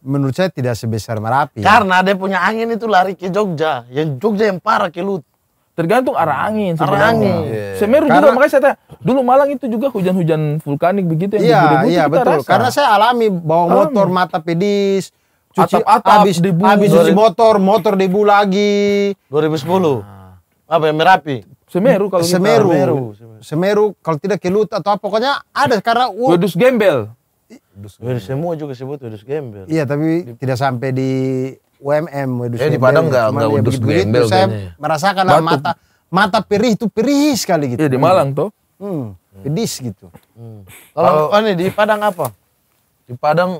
Speaker 1: menurut saya tidak sebesar Merapi. Karena dia punya angin itu lari ke Jogja, yang Jogja yang parah Kelut. Tergantung arah angin. angin. Yeah. Iya. Semeru Karena, juga makanya saya tanya, dulu Malang itu juga hujan-hujan vulkanik begitu yang iya, Iya, betul. Rasa. Karena saya alami bawa alami. motor mata pedis, cuci atap, habis debu. Habis cuci motor, motor debu lagi. 2010. Nah. Apa yang Merapi? Semeru kalau Semeru. Semeru. Semeru. kalau tidak kelut atau apa pokoknya ada karena Wedus Gembel. Wedus semua juga sebut Wedus Gembel. Iya, tapi di, tidak sampai di UMM Wedus eh, di Padang enggak enggak Wedus Gembel itu Saya kayaknya. Ya. merasakan lah mata mata perih itu perih sekali gitu. Iya, di Malang tuh. Hmm, pedis gitu. Hmm. Kalau oh, nih di Padang apa? Di Padang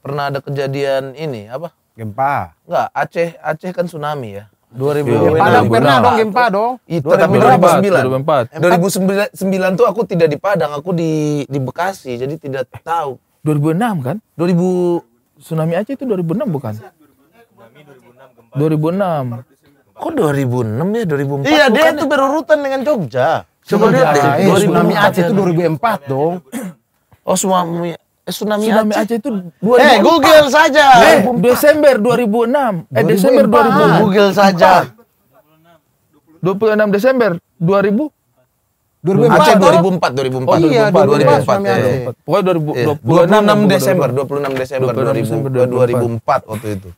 Speaker 1: pernah ada kejadian ini apa? Gempa. Enggak, Aceh Aceh kan tsunami ya. 2000 Gempa iya. pernah dong Gempa dong. Itu tapi 2009.
Speaker 2: 2009. 2009 tuh aku tidak di Padang, aku di di Bekasi, jadi tidak tahu. 2006 kan? 2000 tsunami aja itu 2006 bukan? 2006 2006. Kok 2006
Speaker 1: ya 2004? Iya, dia itu berurutan dengan Jogja. Coba lihat deh. Tsunami Aceh itu 2004 dong. Oh, tsunami Eh, tsunami, tsunami Aceh. Aceh itu 2004. Eh, hey, Google saja. Eh,
Speaker 2: Desember 2006. Eh, Desember 2000. Google saja. 26 Desember 2000 2004. Aceh 2004 2004 2004, 2004, 2004 2004, 2004, 2004, 2004 2004, ya. Pokoknya 20, 20, 26 Desember 2004, 2004,
Speaker 1: 2004, 2004 waktu itu.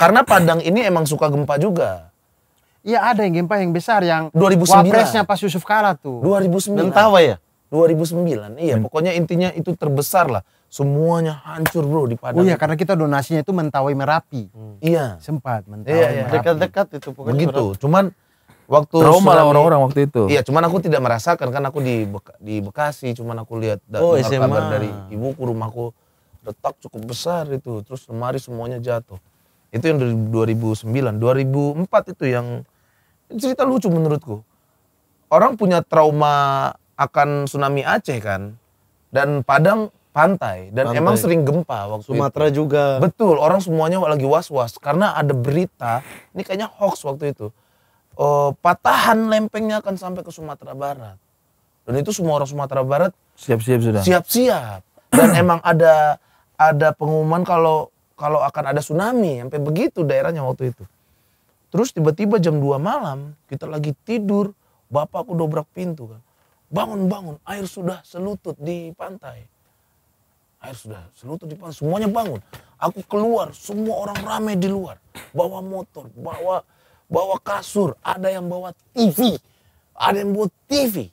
Speaker 1: karena Padang ini emang suka gempa juga. Iya ada yang gempa yang besar yang 2009. Wapresnya Pak Yusuf Kala tuh. 2009. Mentawai ya? 2009. Iya, Men hmm. pokoknya intinya itu terbesar lah. Semuanya hancur bro di Padang. Oh iya, karena kita donasinya itu Mentawai Merapi. Hmm. Iya. Sempat Mentawai iya, iya. Merapi. Dekat-dekat itu pokoknya. Begitu, surat. cuman waktu trauma lah orang-orang waktu itu. Iya, cuman aku tidak merasakan kan aku di Beka, di Bekasi, cuman aku lihat oh, kabar dari ibuku, rumahku retak cukup besar itu.
Speaker 2: Terus lemari semuanya jatuh. Itu yang dari 2009, 2004 itu yang
Speaker 1: cerita lucu menurutku. Orang punya trauma akan tsunami Aceh kan dan Padang pantai dan pantai. emang sering gempa waktu Sumatera itu. juga. Betul, orang semuanya lagi was-was karena ada berita ini kayaknya hoax waktu itu. Uh, patahan lempengnya akan sampai ke Sumatera Barat. Dan itu semua orang Sumatera Barat siap-siap sudah. Siap-siap. Dan [CLEARS THROAT] emang ada ada pengumuman kalau kalau akan ada tsunami sampai begitu daerahnya waktu itu. Terus tiba-tiba jam 2 malam kita lagi tidur, bapakku dobrak pintu kan bangun bangun air sudah selutut di pantai air sudah selutut di pantai semuanya bangun aku keluar semua orang ramai di luar bawa motor bawa bawa kasur ada yang bawa TV ada yang buat TV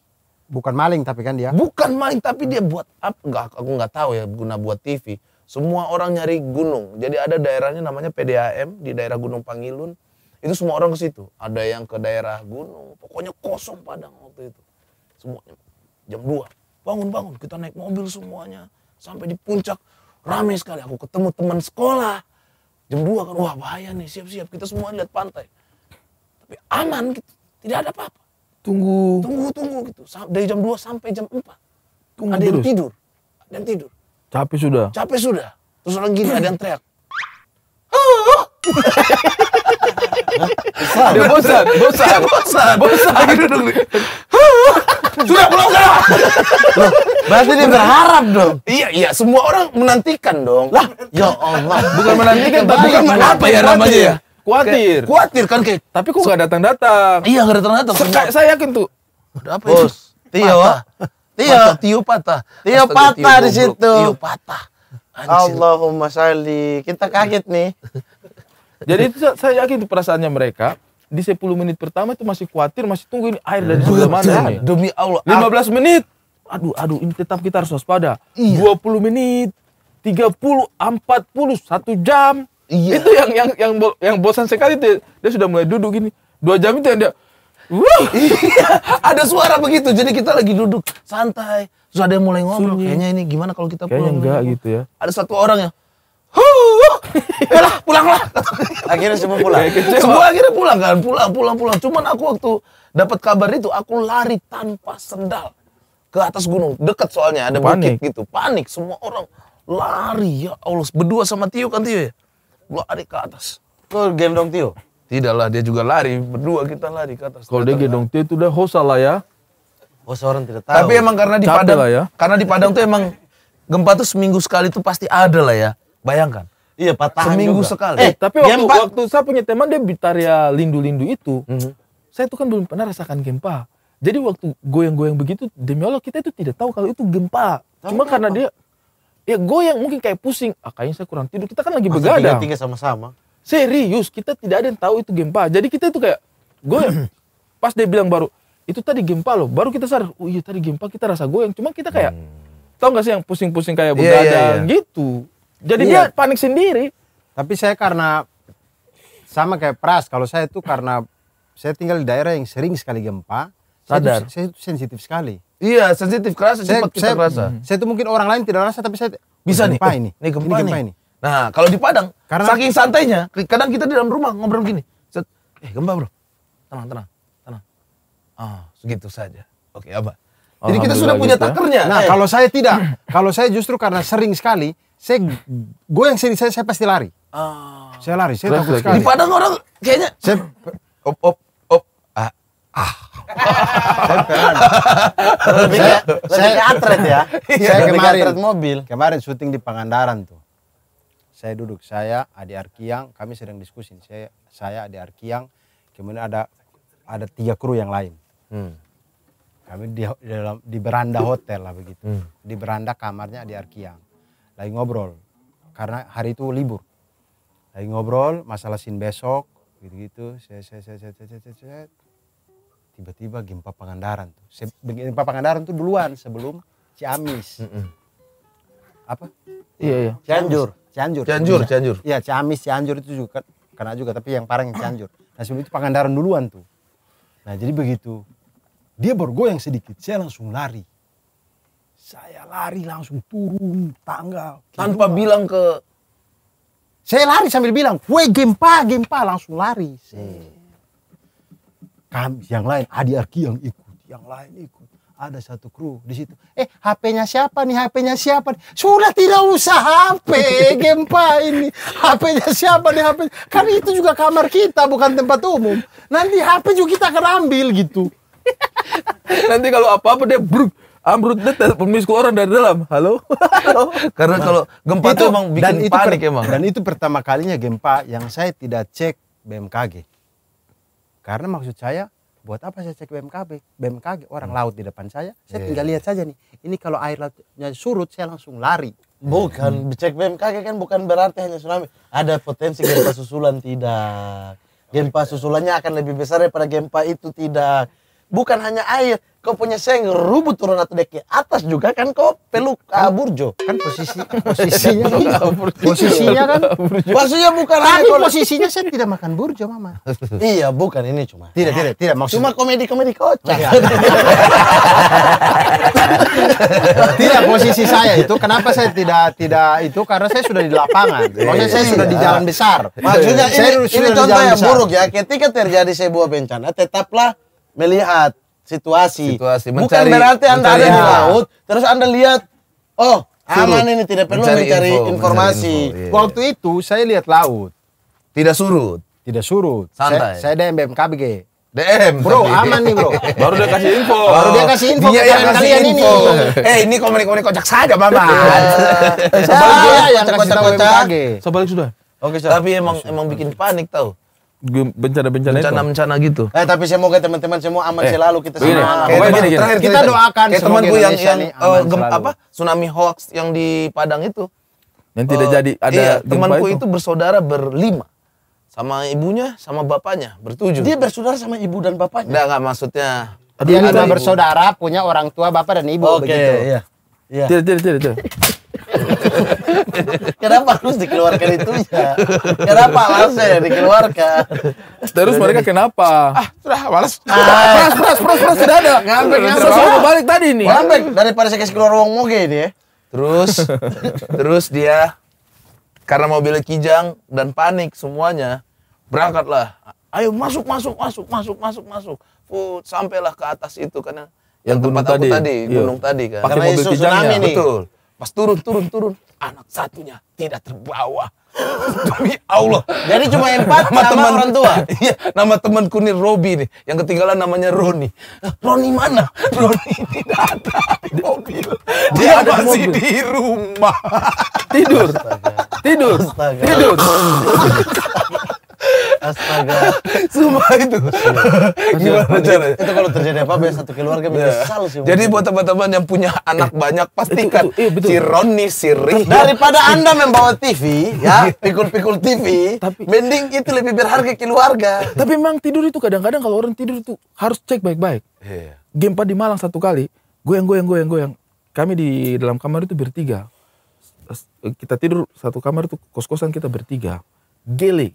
Speaker 1: bukan maling tapi kan dia bukan maling tapi dia buat apa Enggak, aku nggak tahu ya guna buat TV semua orang nyari gunung jadi ada daerahnya namanya PDAM di daerah Gunung Pangilun
Speaker 2: itu semua orang ke situ ada yang ke daerah
Speaker 1: gunung pokoknya kosong padang waktu itu semuanya jam 2 bangun bangun kita naik mobil semuanya sampai di puncak rame sekali aku ketemu teman sekolah jam 2 kan wah bahaya nih siap-siap kita semua lihat pantai tapi aman gitu tidak ada apa-apa tunggu tunggu tunggu gitu dari jam 2 sampai jam 4 tunggu ada yang tidur ada yang tidur
Speaker 2: capek sudah capek
Speaker 1: sudah terus orang gini ada yang teriak [LAUGHS] Dia bosan,
Speaker 3: bosan, dia bosan, bosan. Lagi
Speaker 1: duduk. Sudah pulang sana. Loh, berarti dia berharap dong. Iya, iya, semua orang menantikan dong. Lah, ya Allah. Bukan menantikan, tapi bukan apa ya namanya ya? Kuatir. Kuatir kan kayak. Tapi kok gak
Speaker 2: datang-datang? Iya, enggak datang-datang. Saya yakin tuh. Udah apa Bos, Tio. Tio.
Speaker 1: Tio patah.
Speaker 2: Tio patah di situ. Tio patah.
Speaker 1: Allahumma sholli.
Speaker 2: Kita kaget nih. Jadi itu saya yakin itu perasaannya mereka di 10 menit pertama itu masih khawatir, masih tunggu ini air dari sebelah mana Demi Allah. 15 menit. Aduh, aduh, ini tetap kita harus waspada. Iya. 20 menit, 30, 40, 1 jam. Iya. Itu yang yang yang yang bosan sekali dia, dia sudah mulai duduk gini. Dua
Speaker 1: jam itu yang dia Wuh, [LAUGHS] iya, ada suara begitu. Jadi kita lagi duduk santai. Terus ada yang mulai ngomong. Kayaknya ini gimana kalau kita pulang? Kayaknya enggak gitu ya. Ada satu orang yang Yalah, pulanglah. akhirnya semua pulang. Iya, semua akhirnya pulang kan, pulang, pulang, pulang. Cuman aku waktu dapat kabar itu, aku lari tanpa sendal ke atas gunung. Dekat soalnya ada Panik. bukit gitu. Panik semua orang lari ya Allah. Berdua sama Tio kan Tio ya. Lari ke atas.
Speaker 2: Lo gendong Tio? Tidak lah, dia juga lari. Berdua
Speaker 1: kita lari ke atas.
Speaker 2: Kalau dia gendong Tio itu udah hosa lah ya.
Speaker 1: Hosa oh, orang tidak tahu. Tapi emang karena di Padang, ya. karena di Padang tuh emang gempa tuh seminggu sekali tuh pasti ada lah ya. Bayangkan. Iya, patahan Seminggu juga. sekali. Eh, eh tapi waktu, gempa.
Speaker 2: waktu saya punya teman dia Bitaria Lindu-Lindu itu, mm -hmm. saya itu kan belum pernah rasakan gempa. Jadi waktu goyang-goyang begitu, demi Allah kita itu tidak tahu kalau itu gempa. Tapi Cuma apa? karena dia ya goyang mungkin kayak pusing. Ah, kayaknya saya kurang tidur. Kita kan lagi Masa begadang. Tiga, sama-sama. Serius, kita tidak ada yang tahu itu gempa. Jadi kita itu kayak goyang. [CLEARS THROAT] Pas dia bilang baru, itu tadi gempa loh. Baru kita sadar, oh iya tadi gempa kita rasa goyang. Cuma
Speaker 1: kita kayak, hmm. tahu gak sih yang pusing-pusing kayak iya, iya, begadang yeah, yeah, yeah.
Speaker 2: gitu jadi iya. dia
Speaker 1: panik sendiri. Tapi saya karena sama kayak Pras, kalau saya itu karena saya tinggal di daerah yang sering sekali gempa, sadar. Saya saya sensitif sekali. Iya, sensitif kerasa, saya, cepat kita saya, kerasa. Hmm. Saya itu mungkin orang lain tidak rasa tapi saya bisa nih. Gempa ini. Ini gempa, ini gempa nih. ini. Nah, kalau di Padang, karena, saking santainya, kadang kita di dalam rumah ngobrol gini. Eh, gempa, Bro.
Speaker 2: Tenang, tenang. Tenang. Ah, oh, segitu saja. Oke, apa? Jadi kita sudah punya gitu ya. takernya. Nah, eh. kalau
Speaker 1: saya tidak, [CLEARS THROAT] kalau saya justru karena sering sekali, saya gue yang saya saya pasti lari. Oh. Saya lari, saya takut sekali. Di Padang orang kayaknya saya op op op ah ah. saya, saya, saya atlet ya. saya iya, kemarin atret mobil. Kemarin syuting di Pangandaran tuh. Saya duduk saya Adi Arkiang, kami sedang diskusi. Saya saya Adi Arkiang, kemudian ada ada tiga kru yang lain. Hmm. Kami di, di dalam di beranda hotel lah begitu. Hmm. Di beranda kamarnya Adi Arkiang lagi ngobrol karena hari itu libur lagi ngobrol masalah sin besok gitu-gitu tiba-tiba gempa Pangandaran tuh gempa Pangandaran tuh duluan sebelum Ciamis apa iya iya Cianjur Cianjur Cianjur Cianjur iya Ciamis iya, Cianjur itu juga kena juga tapi yang parang yang Cianjur nah sebelum itu Pangandaran duluan tuh nah jadi begitu dia bergoyang sedikit saya langsung lari saya lari langsung turun tangga. Tanpa bilang ke... Saya lari sambil bilang, gue gempa, gempa. Langsung lari. Saya. Hmm. Kami yang lain, Adi Arki yang ikut. Yang lain ikut. Ada satu kru di situ. Eh, HP-nya siapa nih? HP-nya siapa? Nih? Sudah tidak usah HP, [LAUGHS] gempa ini. HP-nya siapa nih? HP. Kan itu juga kamar kita, bukan tempat umum. Nanti HP juga kita akan ambil gitu. [LAUGHS] Nanti kalau apa-apa dia bruk Amrut detail pemisku orang dari dalam. Halo. Halo. Karena kalau gempa itu, itu emang bikin dan itu panik per, emang. Dan itu pertama kalinya gempa yang saya tidak cek BMKG. Karena maksud saya buat apa saya cek BMKB? BMKG orang hmm. laut di depan saya, saya yeah. tinggal iya. lihat saja nih. Ini kalau air lautnya surut saya langsung lari. Bukan, hmm. cek BMKG kan bukan berarti hanya tsunami. Ada potensi gempa susulan tidak. Gempa susulannya akan lebih besar daripada gempa itu tidak. Bukan hanya air, kau punya saya ngerubut turun atau deki atas juga kan kau peluk uh, burjo kan posisi [LAUGHS] ah, posisinya kan, posisinya kan maksudnya bukan tapi posisinya saya tidak makan burjo mama [LAUGHS] iya bukan ini cuma tidak tidak tidak maksud cuma komedi komedi kocak iya. [LAUGHS] tidak posisi saya itu kenapa saya tidak tidak itu karena saya sudah di lapangan iya, maksudnya saya iya, sudah di jalan besar maksudnya ini, ini, contoh yang buruk ya ketika terjadi sebuah bencana tetaplah melihat situasi. Situasi. Mencari, Bukan berarti anda ada di laut terus anda lihat, oh aman ini tidak perlu mencari, mencari info, informasi. Mencari info, iya, iya. Waktu itu saya lihat laut. Tidak surut. Tidak surut. Santai. Saya, saya DM BMKBG. DM. Bro, tapi. aman nih, Bro. [LAUGHS] Baru dia kasih info. Oh, Baru dia kasih info dia yang kasih kalian info. ini. [LAUGHS] Eh, ini komunik komunik kocak saja, Mama. Sebalik ya, yang kocak-kocak. Sebalik sudah. Oke, okay, Tapi emang emang bikin panik tau
Speaker 2: bencana-bencana bencana-bencana gitu.
Speaker 1: Eh tapi semoga teman-teman semua aman eh, selalu kita semua. kita doakan temanku yang yang uh, gem, apa tsunami hoax yang di Padang itu.
Speaker 2: Yang uh, tidak eh, jadi ada iya, temanku
Speaker 1: itu. itu bersaudara berlima. Sama ibunya, sama bapaknya, bertujuh. Dia bersaudara sama ibu dan bapaknya. Enggak, enggak maksudnya. Dia ada bersaudara, punya orang tua, bapak dan ibu okay, begitu. Iya.
Speaker 2: Iya. Tidak, tidak, tidak, tidak.
Speaker 1: [LAUGHS] Kenapa harus dikeluarkan
Speaker 2: itu ya? Kenapa alasnya ya dikeluarkan? Terus mereka kenapa? Ah, sudah malas. Ah. Pras, pras, pras, pras, tidak ada. Ngambek, ngambek. Saya balik tadi nih. Dari
Speaker 1: daripada saya keluar uang moge ini ya. Terus, terus dia karena mobilnya kijang dan panik semuanya berangkatlah. Ayo masuk, masuk, masuk, masuk,
Speaker 2: masuk, masuk. Put, sampailah ke atas itu karena yang gunung aku tadi. tadi iya. gunung tadi kan pakai mobil isu tsunami nih. betul pas turun turun turun anak satunya tidak terbawa [LAUGHS] demi Allah jadi cuma empat nama, teman, orang tua
Speaker 1: [LAUGHS] iya nama teman nih Robi nih yang ketinggalan namanya Roni Roni mana [LAUGHS] Roni tidak ada
Speaker 2: di mobil dia, dia masih mobil. di rumah tidur Astaga. tidur Astaga. tidur Astaga. Astaga. Sumpah itu.
Speaker 1: Gimana caranya? Itu kalau terjadi apa biasa ya, satu keluarga menyesal iya. sih. Jadi buat teman-teman yang punya anak iya. banyak pastikan iya, si Roni, si Daripada Anda membawa TV ya, pikul-pikul TV, tapi, mending itu lebih berharga keluarga. Tapi memang tidur itu kadang-kadang kalau
Speaker 2: orang tidur itu harus cek baik-baik. Gempa di Malang satu kali, goyang goyang goyang goyang. Kami di dalam kamar itu bertiga. Kita tidur satu kamar itu kos-kosan kita bertiga. Gele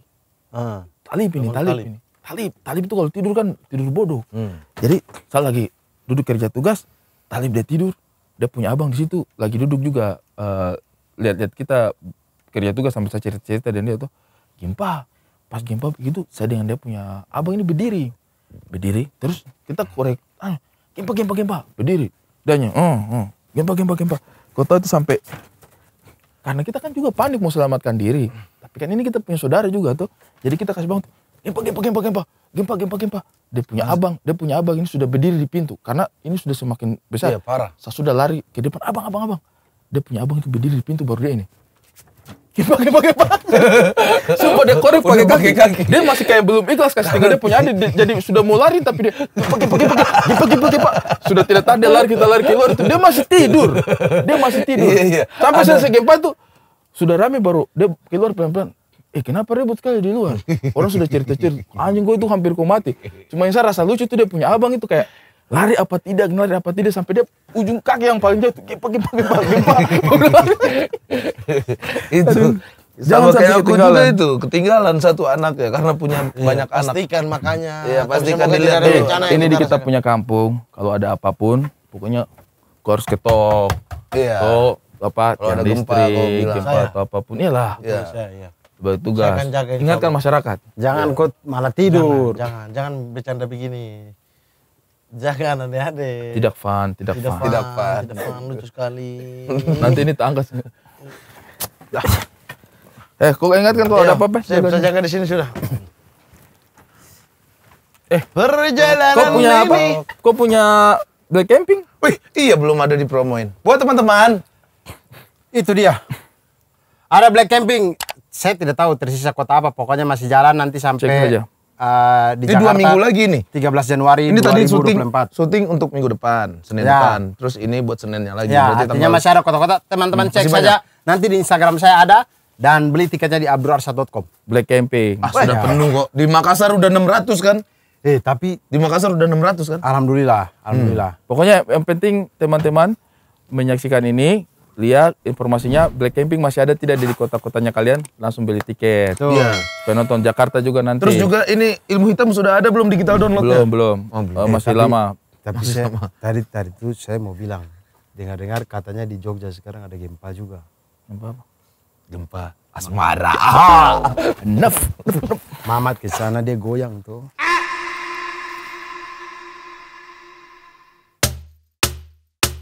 Speaker 2: Ah. Talib ini, talib, talib ini. Talib, talib itu kalau tidur kan tidur bodoh. Hmm. Jadi saya lagi duduk kerja tugas, talib dia tidur, dia punya abang di situ lagi duduk juga uh, lihat-lihat kita kerja tugas sambil saya cerita-cerita dan dia tuh gempa pas gempa begitu saya dengan dia punya abang ini berdiri berdiri terus kita korek ah gempa gempa gempa berdiri danya oh oh gempa gempa gempa kota itu sampai karena kita kan juga panik mau selamatkan diri tapi kan ini kita punya saudara juga tuh jadi kita kasih bangun, gempa, gempa, gempa, gempa, gempa, gempa, gempa. Dia punya Mas. abang, dia punya abang ini sudah berdiri di pintu karena ini sudah semakin besar. Iya, parah. Saya sudah lari ke depan, abang, abang, abang. Dia punya abang itu berdiri di pintu baru dia ini. Gempa, gempa, gempa. [LAUGHS] Sumpah dia korek pakai kaki. kaki. Dia masih kayak belum ikhlas kasih tinggal dia punya adik. Dia, jadi sudah mau lari tapi dia gempa, gempa, gempa, gempa, gempa, gempa. Sudah tidak tadi lari kita lari keluar itu dia masih tidur. Dia masih tidur. Iya, iya. Sampai saya segempa itu sudah rame baru dia keluar pelan-pelan eh kenapa ribut sekali di luar? Orang sudah cerita-cerita, anjing gue itu hampir kau mati. Cuma yang saya rasa lucu tuh dia punya abang itu kayak, lari apa tidak, lari apa tidak sampai dia ujung kaki yang paling jauh gempa gempa gempa gempa.
Speaker 1: [LAUGHS] itu Jangan sama kayak aku juga itu ketinggalan satu anak ya karena punya iya, banyak pastikan, anak. Pastikan makanya. Iya pastikan dilihat eh, ini di kita
Speaker 2: punya kampung kalau ada apapun pokoknya kau harus ketok. Iya. Kau apa kalau ada gempa, gempa atau apapun iyalah. Iya.
Speaker 1: iya. iya sebagai tugas. Jangan, Ingatkan masyarakat. Jangan ya. kok malah tidur. Jangan, jangan, jangan bercanda begini. Jangan aneh adek Tidak fun, tidak, tidak fun. fun. Tidak fun. Tidak fun, lucu sekali. [LAUGHS] Nanti ini tangkas. [LAUGHS] eh, kok ingatkan kalau ada apa-apa. Saya bisa jaga di sini sudah. [CLEARS THROAT] Eh, perjalanan kok punya ini. apa? Kok punya black camping? Wih, iya belum ada di promoin Buat teman-teman. Itu dia. Ada black camping saya tidak tahu tersisa kota apa pokoknya masih jalan nanti sampai Cek aja. Uh, di ini eh, dua minggu lagi nih 13 Januari ini 2024. tadi syuting syuting untuk minggu depan Senin ya. depan terus ini buat Seninnya lagi ya, berarti artinya tanggal... masih ada kota-kota teman-teman hmm, cek saja banyak. nanti di Instagram saya ada dan beli tiketnya di abruarsa.com. Black Camping ah, sudah ya. penuh kok di Makassar udah 600 kan Eh tapi
Speaker 2: di Makassar udah 600 kan? Alhamdulillah, alhamdulillah. Hmm. Pokoknya yang penting teman-teman menyaksikan ini lihat informasinya Black Camping masih ada tidak di kota-kotanya kalian langsung beli tiket tuh yeah. nonton Jakarta juga nanti terus juga
Speaker 1: ini ilmu hitam sudah ada belum digital download belum belum, oh, oh belum. Uh, masih eh, tapi, lama tapi masih saya, lama. tadi tadi itu saya mau bilang dengar-dengar katanya di Jogja sekarang ada gempa juga gempa apa? gempa asmara ah. nef. Mamat ke sana dia goyang tuh ah.